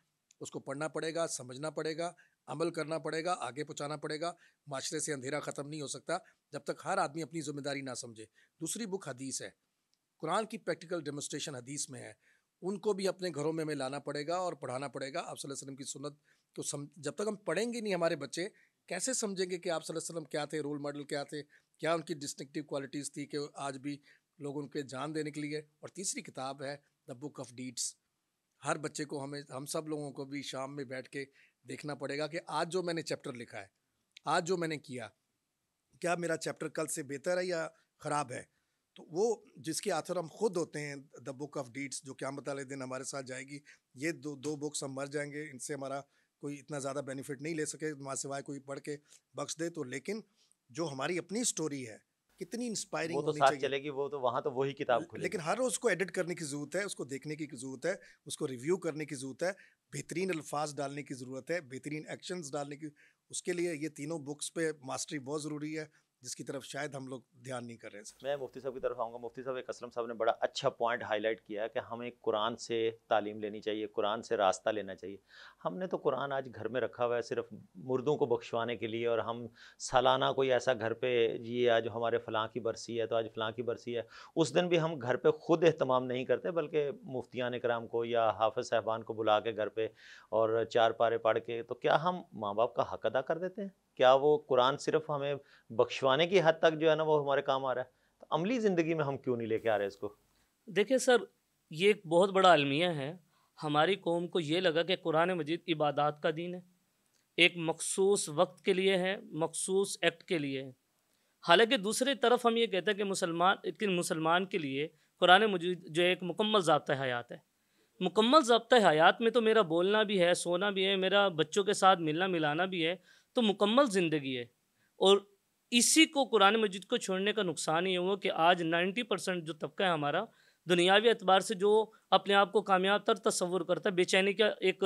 उसको पढ़ना पड़ेगा समझना पड़ेगा अमल करना पड़ेगा आगे पहुँचाना पड़ेगा माशरे से अंधेरा ख़त्म नहीं हो सकता जब तक हर आदमी अपनी ज़िम्मेदारी ना समझे दूसरी बुक हदीस है कुरान की प्रैक्टिकल डेमोस्ट्रेशन हदीस में है उनको भी अपने घरों में हमें लाना पड़ेगा और पढ़ाना पड़ेगा आप वसलम की सुनत को सम जब तक हम पढ़ेंगे नहीं हमारे बच्चे कैसे समझेंगे कि आप वसलम क्या थे रोल मॉडल क्या थे क्या उनकी डिस्टिंक्टिव क्वालिटीज़ थी कि आज भी लोग उनके जान देने के लिए और तीसरी किताब है द बुक ऑफ डीड्स हर बच्चे को हमें हम सब लोगों को भी शाम में बैठ के देखना पड़ेगा कि आज जो मैंने चैप्टर लिखा है आज जो मैंने किया क्या मेरा चैप्टर कल से बेहतर है या ख़राब है तो वो जिसके आथर हम खुद होते हैं द बुक ऑफ डीड्स जो क्या मतलब दिन हमारे साथ जाएगी ये दो दो बुक्स हम मर जाएंगे इनसे हमारा कोई इतना ज़्यादा बेनिफिट नहीं ले सके माँ सिवाय कोई पढ़ के बख्श दे तो लेकिन जो हमारी अपनी स्टोरी है कितनी इंस्पायरिंग वो तो चलेगी वो तो वहाँ तो वही किताब खुलेगी लेकिन हर रोज़ उसको एडिट करने की ज़रूरत है उसको देखने की ज़रूरत है उसको रिव्यू करने की ज़रूरत है बेहतरीन अल्फाज डालने की ज़रूरत है बेहतरीन एक्शंस डालने की उसके लिए ये तीनों बुक्स पे मास्टरी बहुत ज़रूरी है जिसकी तरफ शायद हम लोग ध्यान नहीं कर रहे हैं मैं मुफ्ती साहब की तरफ आऊँगा मुफ्ती साहब एक असलम साहब ने बड़ा अच्छा पॉइंट हाईलाइट किया है कि हमें कुरान से तालीम लेनी चाहिए कुरान से रास्ता लेना चाहिए हमने तो कुरान आज घर में रखा हुआ है सिर्फ मुर्दों को बख्शवाने के लिए और हम सालाना कोई ऐसा घर पर ये आज हमारे फ़लाँ की बरसी है तो आज फ़लाँ की बरसी है उस दिन भी हम घर पर ख़ुद अहतमाम नहीं करते बल्कि मुफ्तियान कराम को या हाफ़ साहबान को बुला के घर पर और चार पारे पढ़ के तो क्या हम माँ बाप का हक अदा कर देते हैं क्या वो कुरान सिर्फ हमें बख्शवाने की हद तक जो है ना वो हमारे काम आ रहा है तो अमली ज़िंदगी में हम क्यों नहीं लेके आ रहे इसको देखिए सर ये एक बहुत बड़ा अलमिया है हमारी कौम को ये लगा कि कुरान मजीद इबादत का दिन है एक मखसूस वक्त के लिए है मखसूस एक्ट के लिए है हालांकि दूसरी तरफ हम ये कहते हैं कि मुसलमान लेकिन मुसलमान के लिए कुरान मजीद जो एक मुकम्मल ज़ाबत हयात है मुकम्मल ज़ाबत हयात में तो मेरा बोलना भी है सोना भी है मेरा बच्चों के साथ मिलना मिलाना भी है तो मुकम्मल ज़िंदगी है और इसी को कुरान मजिद को छोड़ने का नुकसान ये हुआ कि आज 90 परसेंट जो तबका है हमारा दुनियावी अतबार से जो अपने आप को कामयाब तर तस्वुर करता है बेचैनी का एक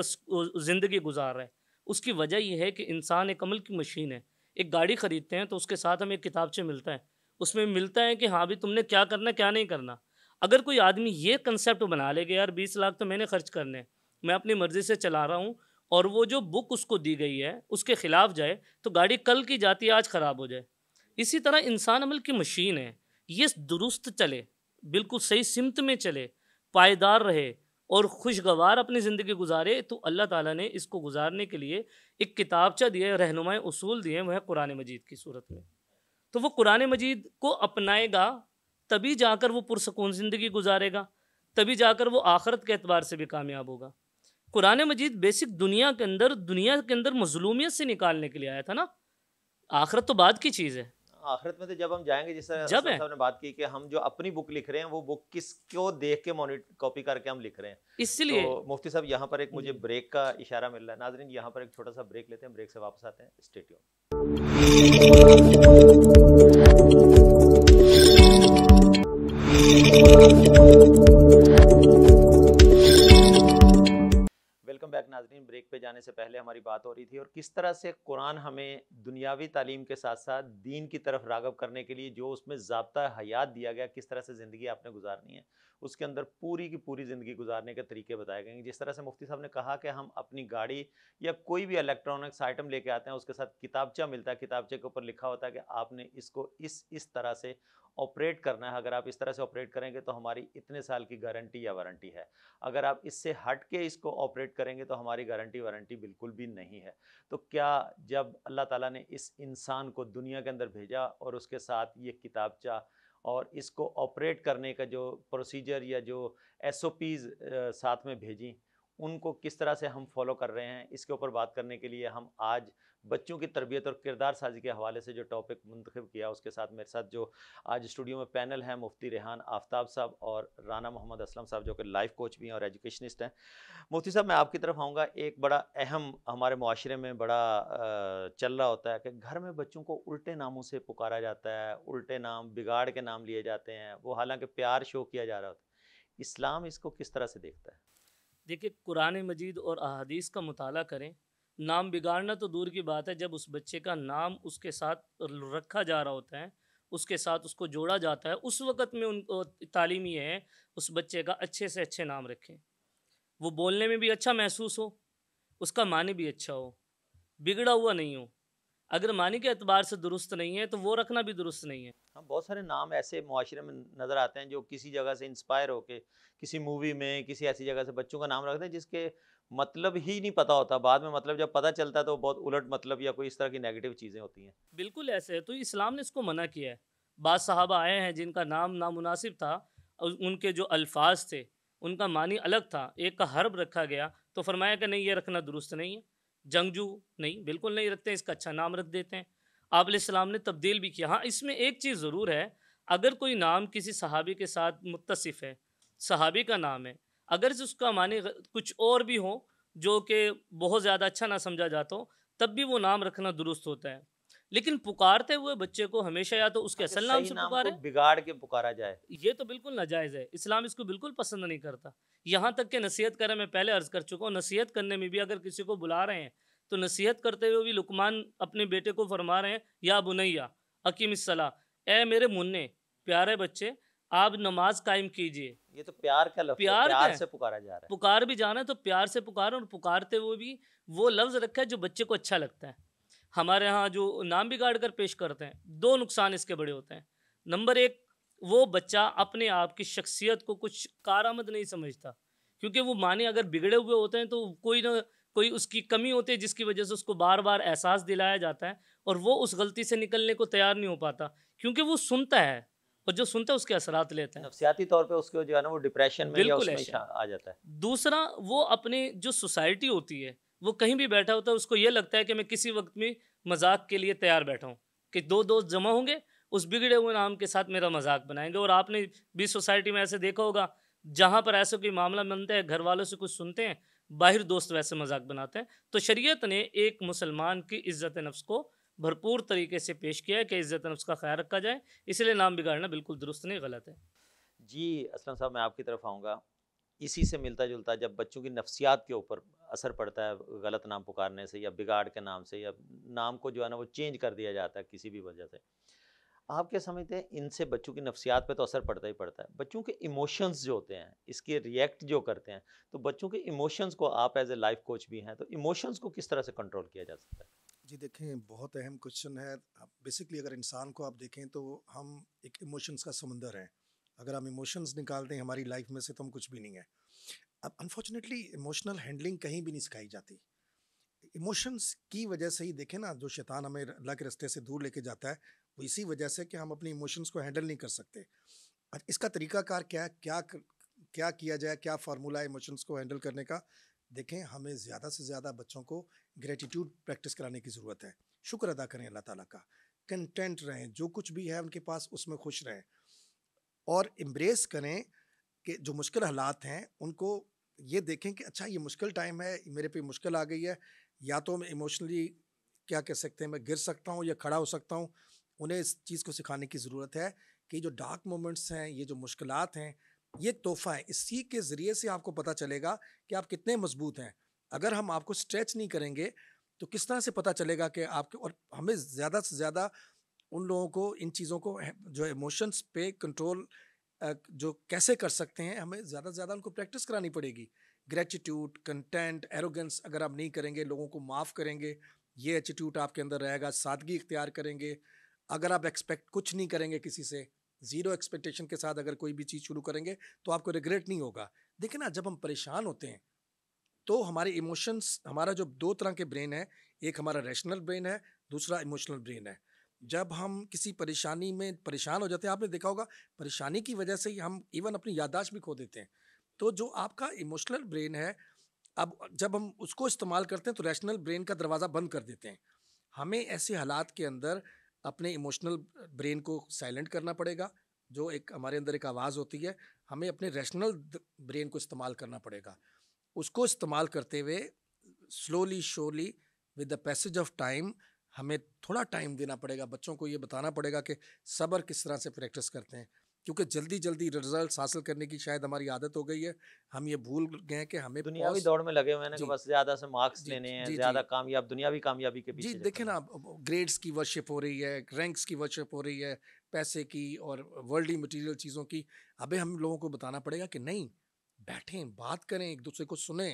ज़िंदगी गुजार रहा है उसकी वजह यह है कि इंसान एक अमल की मशीन है एक गाड़ी ख़रीदते हैं तो उसके साथ हमें एक किताबचे मिलता है उसमें मिलता है कि हाँ भी तुमने क्या करना क्या नहीं करना अगर कोई आदमी ये कंसेप्ट बना लेगा यार बीस लाख तो मैंने खर्च करने मैं अपनी मर्ज़ी से चला रहा हूँ और वो जो बुक उसको दी गई है उसके ख़िलाफ़ जाए तो गाड़ी कल की जाती है आज ख़राब हो जाए इसी तरह इंसान अमल की मशीन है ये दुरुस्त चले बिल्कुल सही सिमत में चले पायदार रहे और खुशगवार अपनी ज़िंदगी गुजारे तो अल्लाह ताला ने इसको गुजारने के लिए एक किताबचा दिया रहनुमाए असूल उसूल दिए वह कुरान मजीद की सूरत में तो वो कुरान मजीद को अपनाएगा तभी जाकर वो पुरसकून ज़िंदगी गुजारेगा तभी जाकर वो आखरत के अतबार से भी कामयाब होगा कुरान मजीद बेसिक दुनिया के अंदर दुनिया के अंदर मजलूमियत से निकालने के लिए आया था ना आखिरत तो बाद की चीज़ है आखिरत में तो जब हम जाएंगे जिस तरह जब साहब ने बात की कि हम जो अपनी बुक लिख रहे हैं वो बुक किसको देख के कॉपी करके हम लिख रहे हैं इसलिए तो मुफ्ती साहब यहाँ पर एक मुझे हम्म। ब्रेक का इशारा मिल रहा है नाजरीन यहाँ पर एक छोटा सा ब्रेक लेते हैं ब्रेक से वापस आते हैं स्टेडियम बैक नाजरीन ब्रेक पे जाने से पहले हमारी बात हो रही थी और किस तरह से कुरान हमें दुनियावी तालीम के साथ साथ दीन की तरफ रागब करने के लिए जो उसमें जबता हयात दिया गया किस तरह से ज़िंदगी आपने गुजारनी है उसके अंदर पूरी की पूरी ज़िंदगी गुजारने के तरीके बताए गए जिस तरह से मुफ्ती साहब ने कहा कि हम अपनी गाड़ी या कोई भी इलेक्ट्रॉनिक्स आइटम लेके आते हैं उसके साथ किताबचा मिलता है किताबचे के ऊपर लिखा होता है कि आपने इसको इस इस तरह से ऑपरेट करना है अगर आप इस तरह से ऑपरेट करेंगे तो हमारी इतने साल की गारंटी या वारंटी है अगर आप इससे हट के इसको ऑपरेट करेंगे तो हमारी गारंटी वारंटी बिल्कुल भी नहीं है तो क्या जब अल्लाह ताला ने इस इंसान को दुनिया के अंदर भेजा और उसके साथ ये किताबचा और इसको ऑपरेट करने का जो प्रोसीजर या जो एस साथ में भेजी उनको किस तरह से हम फॉलो कर रहे हैं इसके ऊपर बात करने के लिए हम आज बच्चों की तरबियत और किरदार साजी के हवाले से जो टॉपिक मंतखब किया उसके साथ मेरे साथ जो आज स्टूडियो में पैनल हैं मुफ्ती रेहान आफ्ताब साहब और राना मोहम्मद असलम साहब जो कि लाइफ कोच भी हैं और एजुकेशनिस्ट हैं मुफ्ती साहब मैं आपकी तरफ आऊँगा एक बड़ा अहम हमारे माशरे में बड़ा चल रहा होता है कि घर में बच्चों को उल्टे नामों से पुकारा जाता है उल्टे नाम बिगाड़ के नाम लिए जाते हैं वो हालांकि प्यार शो किया जा रहा होता है इस्लाम इसको किस तरह से देखता है देखिए कुरान मजीद और अदीस का मताल करें नाम बिगाड़ना तो दूर की बात है जब उस बच्चे का नाम उसके साथ रखा जा रहा होता है उसके साथ उसको जोड़ा जाता है उस वक़्त में उन तालीम ये है उस बच्चे का अच्छे से अच्छे नाम रखें वो बोलने में भी अच्छा महसूस हो उसका माने भी अच्छा हो बिगड़ा हुआ नहीं हो अगर मानी के अतबार से दुरुस्त नहीं है तो वो रखना भी दुरुस्त नहीं है हाँ बहुत सारे नाम ऐसे माशरे में नज़र आते हैं जो किसी जगह से इंस्पायर होके किसी मूवी में किसी ऐसी जगह से बच्चों का नाम रखते हैं जिसके मतलब ही नहीं पता होता बाद में मतलब जब पता चलता है तो बहुत उलट मतलब या कोई इस तरह की नेगेटिव चीज़ें होती हैं बिल्कुल ऐसे है तो इस्लाम ने इसको मना किया है बाद साहब आए हैं जिनका नाम नामनासिब था और उनके जो अल्फाज थे उनका मानी अलग था एक का हर्ब रखा गया तो फरमाया कि नहीं ये रखना दुरुस्त नहीं है जंगजू नहीं बिल्कुल नहीं रखते हैं इसका अच्छा नाम रख देते हैं आपलाम ने तब्दील भी किया हाँ इसमें एक चीज़ ज़रूर है अगर कोई नाम किसी सहाबी के साथ मुतसिफ़ है सहाबी का नाम है अगर उसका माने कुछ और भी हो जो कि बहुत ज़्यादा अच्छा ना समझा जाता हो तब भी वो नाम रखना दुरुस्त होता है लेकिन पुकारते हुए बच्चे को हमेशा या तो उसके असल नाम से पुकारे बिगाड़ के पुकारा जाए ये तो बिल्कुल नाजायज़ है इस्लाम इसको बिल्कुल पसंद नहीं करता यहाँ तक कि नसीहत करें मैं पहले अर्ज़ कर चुका हूँ नसीहत करने में भी अगर किसी को बुला रहे हैं तो नसीहत करते हुए भी लुकमान अपने बेटे को फरमा रहे हैं या बुनैया अकीम सलाह ए मेरे मुन्ने प्यारे बच्चे आप नमाज कायम कीजिए ये तो प्यार का लफ्ज प्यार, प्यार से पुकारा जा रहा है पुकार भी जाना है तो प्यार से पुकार और पुकारते हुए भी वो लफ्ज़ रखा है जो बच्चे को अच्छा लगता है हमारे यहाँ जो नाम बिगाड़ कर पेश करते हैं दो नुकसान इसके बड़े होते हैं नंबर एक वो बच्चा अपने आप की शख्सियत को कुछ कारामद नहीं समझता क्योंकि वो माने अगर बिगड़े हुए होते हैं तो कोई ना कोई उसकी कमी होती है जिसकी वजह से उसको बार बार एहसास दिलाया जाता है और वो उस गलती से निकलने को तैयार नहीं हो पाता क्योंकि वो सुनता है और जो सुनता है उसके असरात लेते हैं नफसियाती तौर पे उसके जो है ना वो डिप्रेशन में या उसमें आ जाता है दूसरा वो अपनी जो सोसाइटी होती है वो कहीं भी बैठा होता है उसको ये लगता है कि मैं किसी वक्त में मजाक के लिए तैयार बैठा हूँ कि दो दोस्त जमा होंगे उस बिगड़े हुए नाम के साथ मेरा मजाक बनाएंगे और आपने भी सोसाइटी में ऐसे देखा होगा जहाँ पर ऐसा कोई मामला बनता है घर वालों से कुछ सुनते हैं बाहर दोस्त वैसे मजाक बनाते हैं तो शरीयत ने एक मुसलमान की इज़्ज़त नफ्स को भरपूर तरीके से पेश किया है कि इज़्ज़त नफ्स का ख्याल रखा जाए इसलिए नाम बिगाड़ना बिल्कुल दुरुस्त नहीं गलत है जी असलम साहब मैं आपकी तरफ आऊँगा इसी से मिलता जुलता जब बच्चों की नफसियात के ऊपर असर पड़ता है गलत नाम पुकारने से या बिगाड़ के नाम से या नाम को जो है ना वो चेंज कर दिया जाता है किसी भी वजह से आप क्या समझते हैं इनसे बच्चों की नफसियात पे तो असर पड़ता ही पड़ता है बच्चों के इमोशंस जो होते हैं इसके रिएक्ट जो करते हैं तो बच्चों के इमोशंस को आप एज ए लाइफ कोच भी हैं तो इमोशंस को किस तरह से कंट्रोल किया जा सकता है जी देखें बहुत अहम क्वेश्चन है बेसिकली अगर इंसान को आप देखें तो हम एक इमोशंस का समंदर हैं अगर हम इमोशंस निकाल दें हमारी लाइफ में से तो हम कुछ भी नहीं है अब अनफॉर्चुनेटली इमोशनल हैंडलिंग कहीं भी नहीं सिखाई जाती इमोशंस की वजह से ही देखें ना जो शैतान हमें अल्लाह के रस्ते से दूर लेके जाता है वो इसी वजह से कि हम अपने इमोशंस को हैंडल नहीं कर सकते इसका तरीकाकार क्या क्या क्या किया जाए क्या फार्मूला है इमोशंस को हैंडल करने का देखें हमें ज़्यादा से ज़्यादा बच्चों को ग्रेटिट्यूड प्रैक्टिस कराने की ज़रूरत है शुक्र अदा करें अल्लाह ताला का कंटेंट रहें जो कुछ भी है उनके पास उसमें खुश रहें और एम्ब्रेस करें कि जो मुश्किल हालात हैं उनको ये देखें कि अच्छा ये मुश्किल टाइम है मेरे पे मुश्किल आ गई है या तो मैं इमोशनली क्या कह सकते हैं मैं गिर सकता हूँ या खड़ा हो सकता हूँ उन्हें इस चीज़ को सिखाने की ज़रूरत है कि जो डार्क मोमेंट्स हैं ये जो मुश्किल हैं ये तोहफ़ा है इसी के ज़रिए से आपको पता चलेगा कि आप कितने मजबूत हैं अगर हम आपको स्ट्रेच नहीं करेंगे तो किस तरह से पता चलेगा कि आपके और हमें ज़्यादा से ज़्यादा उन लोगों को इन चीज़ों को जो इमोशंस पे कंट्रोल जो कैसे कर सकते हैं हमें ज़्यादा से ज़्यादा उनको प्रैक्टिस करानी पड़ेगी ग्रेटिट्यूड कंटेंट एरोगेंस अगर आप नहीं करेंगे लोगों को माफ़ करेंगे ये एटीट्यूड आपके अंदर रहेगा सादगी इख्तियार करेंगे अगर आप एक्सपेक्ट कुछ नहीं करेंगे किसी से ज़ीरो एक्सपेक्टेशन के साथ अगर कोई भी चीज़ शुरू करेंगे तो आपको रिग्रेट नहीं होगा देखिए ना जब हम परेशान होते हैं तो हमारे इमोशंस हमारा जो दो तरह के ब्रेन है एक हमारा रैशनल ब्रेन है दूसरा इमोशनल ब्रेन है जब हम किसी परेशानी में परेशान हो जाते हैं आपने देखा होगा परेशानी की वजह से ही हम इवन अपनी याददाश्त भी खो देते हैं तो जो आपका इमोशनल ब्रेन है अब जब हम उसको इस्तेमाल करते हैं तो रैशनल ब्रेन का दरवाज़ा बंद कर देते हैं हमें ऐसे हालात के अंदर अपने इमोशनल ब्रेन को साइलेंट करना पड़ेगा जो एक हमारे अंदर एक आवाज़ होती है हमें अपने रैशनल ब्रेन को इस्तेमाल करना पड़ेगा उसको इस्तेमाल करते हुए slowly surely with the passage of time हमें थोड़ा टाइम देना पड़ेगा बच्चों को ये बताना पड़ेगा कि सब्र किस तरह से प्रैक्टिस करते हैं क्योंकि जल्दी जल्दी रिजल्ट हासिल करने की शायद हमारी आदत हो गई है हम ये भूल गए कि हमें दुनियावी दौड़ में लगे हुए हैं कि बस ज़्यादा से मार्क्स लेने हैं ज़्यादा कामयाब दुनियावी कामयाबी के पीछे जी देखें ना ग्रेड्स की वर्शिप हो रही है रैंक्स की वर्शिप हो रही है पैसे की और वर्ल्डली मटीरियल चीज़ों की अबे हम लोगों को बताना पड़ेगा कि नहीं बैठें बात करें एक दूसरे को सुने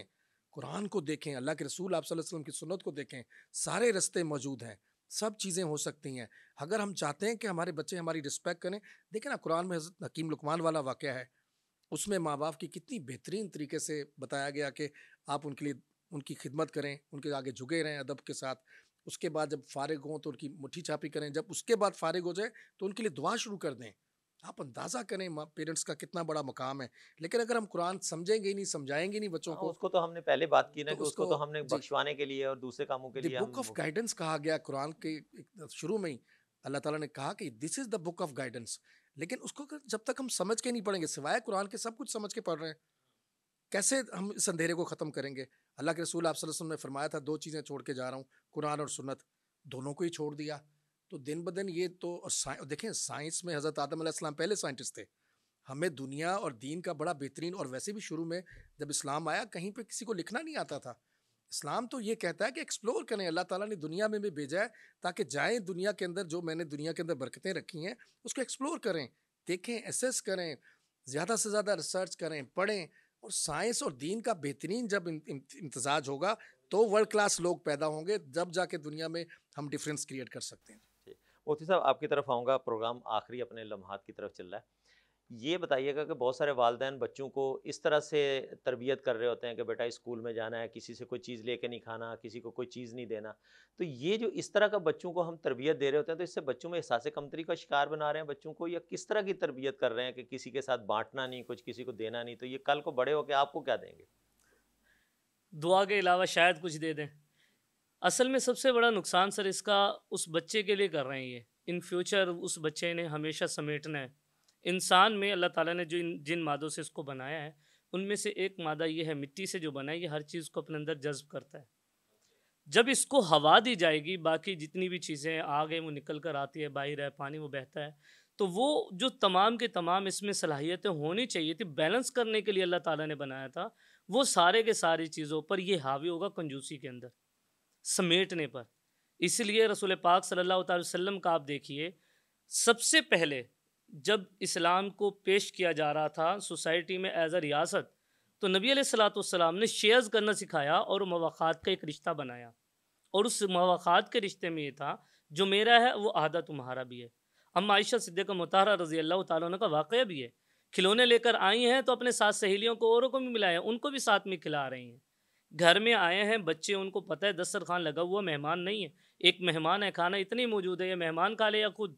कुरान को देखें अल्लाह के रसूल आप वसल्लम की सुन्नत को देखें सारे रस्ते मौजूद हैं सब चीज़ें हो सकती हैं अगर हम चाहते हैं कि हमारे बच्चे हमारी रिस्पेक्ट करें देखें ना कुरान में हज़रत हकीम लुकमान वाला वाक़ है उसमें माँ बाप की कितनी बेहतरीन तरीके से बताया गया कि आप उनके लिए उनकी खिदमत करें उनके आगे झुके रहें अदब के साथ उसके बाद जब फारिग हों तो उनकी मुट्ठी छापी करें जब उसके बाद फारिग हो जाए तो उनके लिए दुआ शुरू कर दें आप अंदाज़ा करें पेरेंट्स का कितना बड़ा मकाम है लेकिन अगर हम कुरान समझेंगे नहीं समझाएंगे नहीं बच्चों हाँ, को उसको तो हमने पहले बात की ना तो कि उसको, उसको तो हमने बख्शवाने के लिए और दूसरे कामों के लिए बुक ऑफ गाइडेंस कहा गया कुरान के शुरू में ही अल्लाह ताला ने कहा कि this is the book of guidance लेकिन उसको जब तक हम समझ के नहीं पढ़ेंगे सिवाय कुरान के सब कुछ समझ के पढ़ रहे हैं कैसे हम इस अंधेरे को ख़त्म करेंगे अल्लाह के रसूल आप ने फरमाया था दो चीज़ें छोड़ के जा रहा हूँ कुरान और सुनत दोनों को ही छोड़ दिया तो दिन ब दिन ये तो और देखें साइंस में हज़रत आदम आसमाम पहले साइंटिस्ट थे हमें दुनिया और दीन का बड़ा बेहतरीन और वैसे भी शुरू में जब इस्लाम आया कहीं पे किसी को लिखना नहीं आता था इस्लाम तो ये कहता है कि एक्सप्लोर करें अल्लाह ताला ने दुनिया में भी भेजा है ताकि जाएं दुनिया के अंदर जो मैंने दुनिया के अंदर बरकतें रखी हैं उसको एक्सप्लोर करें देखें एसेस करें ज़्यादा से ज़्यादा रिसर्च करें पढ़ें और साइंस और दीन का बेहतरीन जब इम्तजाज होगा तो वर्ल्ड क्लास लोग पैदा होंगे जब जाके दुनिया में हम डिफरेंस क्रिएट कर सकते हैं ओथी साहब आपकी तरफ आऊँगा प्रोग्राम आखिरी अपने लम्हात की तरफ चल रहा है ये बताइएगा कि बहुत सारे वालदे बच्चों को इस तरह से तरबियत कर रहे होते हैं कि बेटा स्कूल में जाना है किसी से कोई चीज़ लेके नहीं खाना किसी को कोई चीज़ नहीं देना तो ये जो इस तरह का बच्चों को हम तरबियत दे रहे होते हैं तो इससे बच्चों में एहसास कमतरी का शिकार बना रहे हैं बच्चों को या किस तरह की तरबियत कर रहे हैं कि किसी के साथ बांटना नहीं कुछ किसी को देना नहीं तो ये कल को बड़े होकर आपको क्या देंगे दुआ के अलावा शायद कुछ दे दें असल में सबसे बड़ा नुकसान सर इसका उस बच्चे के लिए कर रहे हैं ये इन फ्यूचर उस बच्चे ने हमेशा समेटना है इंसान में अल्लाह ताला ने जो इन जिन मादों से इसको बनाया है उनमें से एक मादा ये है मिट्टी से जो बनाई ये हर चीज़ को अपने अंदर जज्ब करता है जब इसको हवा दी जाएगी बाकी जितनी भी चीज़ें आ गए वो निकल कर आती है बाहर है पानी वो बहता है तो वो जो तमाम के तमाम इसमें सलाहियतें होनी चाहिए थी बैलेंस करने के लिए अल्लाह ताला ने बनाया था वो सारे के सारी चीज़ों पर ये हावी होगा कंजूसी के अंदर समेटने पर इसलिए रसूल पाक सल्लल्लाहु अलैहि वसल्लम का आप देखिए सबसे पहले जब इस्लाम को पेश किया जा रहा था सोसाइटी में एज अ रियासत तो नबी सलाम ने शेयर्स करना सिखाया और मवाक़ात का एक रिश्ता बनाया और उस मवाक़ात के रिश्ते में ये था जो मेरा है वो आधा तुम्हारा भी है हम आयशा सिद्दीक़ मतहरा रज़ी अल्लाह तन का वाक़ भी है खिलौने लेकर आई हैं तो अपने साथ सहेलियों को औरों को भी मिलाया उनको भी साथ में खिला रही हैं घर में आए हैं बच्चे उनको पता है दस्तर खान लगा हुआ मेहमान नहीं है एक मेहमान है खाना इतनी मौजूद है ये मेहमान खा ले या खुद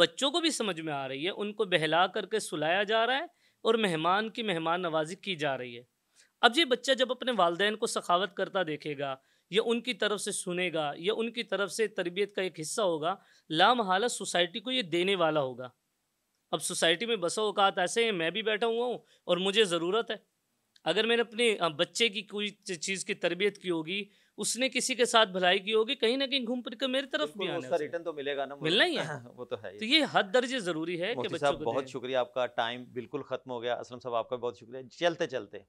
बच्चों को भी समझ में आ रही है उनको बहला करके सुलाया जा रहा है और मेहमान की मेहमान नवाजी की जा रही है अब ये बच्चा जब अपने वालदेन को सखावत करता देखेगा या उनकी तरफ से सुनेगा या उनकी तरफ से तरबियत का एक हिस्सा होगा लामहाला सोसाइटी को ये देने वाला होगा अब सोसाइटी में बसा अवकात ऐसे हैं मैं भी बैठा हुआ हूँ और मुझे ज़रूरत है अगर मैंने अपने बच्चे की कोई चीज़ की तरबियत की होगी उसने किसी के साथ भलाई की होगी कहीं ना कहीं घूम फिर कर मेरी तरफ भी आना रिटर्न तो मिलेगा ना मिलना ही है वो तो है तो ये हद दर्जे जरूरी है कि बच्चों को बहुत शुक्रिया आपका टाइम बिल्कुल ख़त्म हो गया असलम साहब आपका बहुत शुक्रिया चलते चलते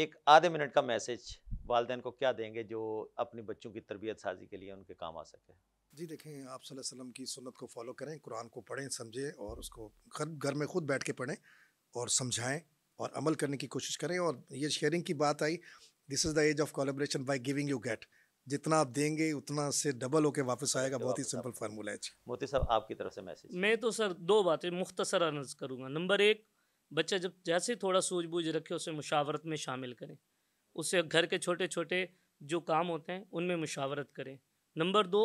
एक आधे मिनट का मैसेज वालदे को क्या देंगे जो अपने बच्चों की तरबियत साजी के लिए उनके काम आ सके जी देखें आप वसल्लम की सुनत को फॉलो करें कुरान को पढ़ें समझें और उसको घर घर में खुद बैठ के पढ़ें और समझाएं और अमल करने की कोशिश करें और ये शेयरिंग की बात आई this is the age of collaboration by giving you get जितना आप देंगे उतना से डबल होकर वापस आएगा तो बहुत ही सिंपल फार्मूला है मोती साहब आपकी तरफ से मैसेज मैं तो सर दो बातें मुख्तसर अनज करूँगा नंबर एक बच्चा जब जैसे थोड़ा सूझबूझ रखे उसे मुशावरत में शामिल करें उसे घर के छोटे छोटे जो काम होते हैं उनमें मुशावरत करें नंबर दो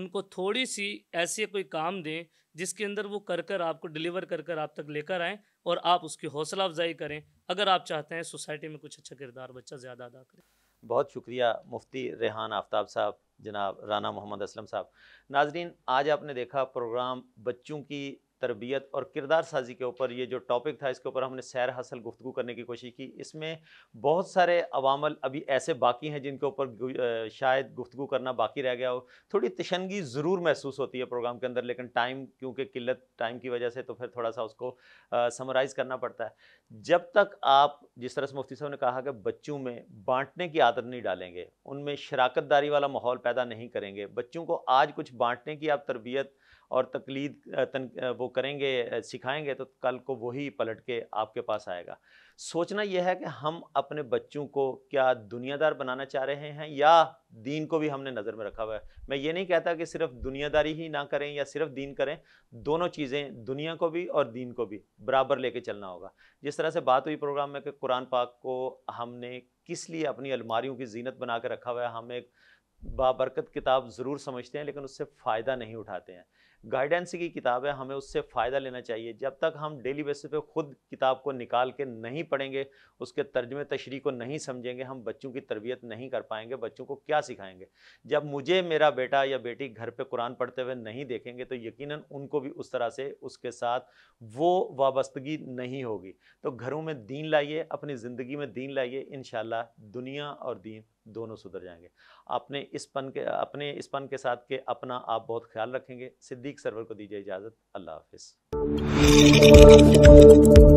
उनको थोड़ी सी ऐसे कोई काम दें जिसके अंदर वो कर कर आपको डिलीवर कर कर आप तक लेकर आएँ और आप उसकी हौसला अफजाई करें अगर आप चाहते हैं सोसाइटी में कुछ अच्छा किरदार बच्चा ज़्यादा अदा करें बहुत शुक्रिया मुफ्ती रेहान आफ्ताब साहब जनाब राना मोहम्मद असलम साहब नाजरीन आज आपने देखा प्रोग्राम बच्चों की तरबियत और किरदार साजी के ऊपर ये जो टॉपिक था इसके ऊपर हमने सैर हासिल गुफ्तु करने की कोशिश की इसमें बहुत सारे अवामल अभी ऐसे बाकी हैं जिनके ऊपर शायद गुफ्तु करना बाकी रह गया हो थोड़ी तशनगी ज़रूर महसूस होती है प्रोग्राम के अंदर लेकिन टाइम क्योंकि किल्लत टाइम की वजह से तो फिर थोड़ा सा उसको समराइज़ करना पड़ता है जब तक आप जिस तरह से मुफ्ती साहब ने कहा कि बच्चों में बांटने की आदत नहीं डालेंगे उनमें शराकत दारी वाला माहौल पैदा नहीं करेंगे बच्चों को आज कुछ बांटने की आप तरबियत और तकलीद तन वो करेंगे सिखाएंगे तो कल को वही पलट के आपके पास आएगा सोचना यह है कि हम अपने बच्चों को क्या दुनियादार बनाना चाह रहे हैं या दीन को भी हमने नज़र में रखा हुआ है मैं ये नहीं कहता कि सिर्फ दुनियादारी ही ना करें या सिर्फ दीन करें दोनों चीज़ें दुनिया को भी और दीन को भी बराबर लेके चलना होगा जिस तरह से बात हुई प्रोग्राम में कि कुरान पाक को हमने किस लिए अपनी अलमारियों की जीनत बना के रखा हुआ है हम एक बाबरकत किताब ज़रूर समझते हैं लेकिन उससे फ़ायदा नहीं उठाते हैं गाइडेंस की किताब है हमें उससे फ़ायदा लेना चाहिए जब तक हम डेली बेसिस पे खुद किताब को निकाल के नहीं पढ़ेंगे उसके तर्जमे तशरी को नहीं समझेंगे हम बच्चों की तरबियत नहीं कर पाएंगे बच्चों को क्या सिखाएंगे जब मुझे मेरा बेटा या बेटी घर पे कुरान पढ़ते हुए नहीं देखेंगे तो यकीन उनको भी उस तरह से उसके साथ वो वाबस्तगी नहीं होगी तो घरों में दीन लाइए अपनी ज़िंदगी में दीन लाइए इन दुनिया और दीन दोनों सुधर जाएंगे अपने इस पन के अपने इस पन के साथ के अपना आप बहुत ख्याल रखेंगे सिद्दीक सरवर को दीजिए इजाज़त अल्लाह हाफिज़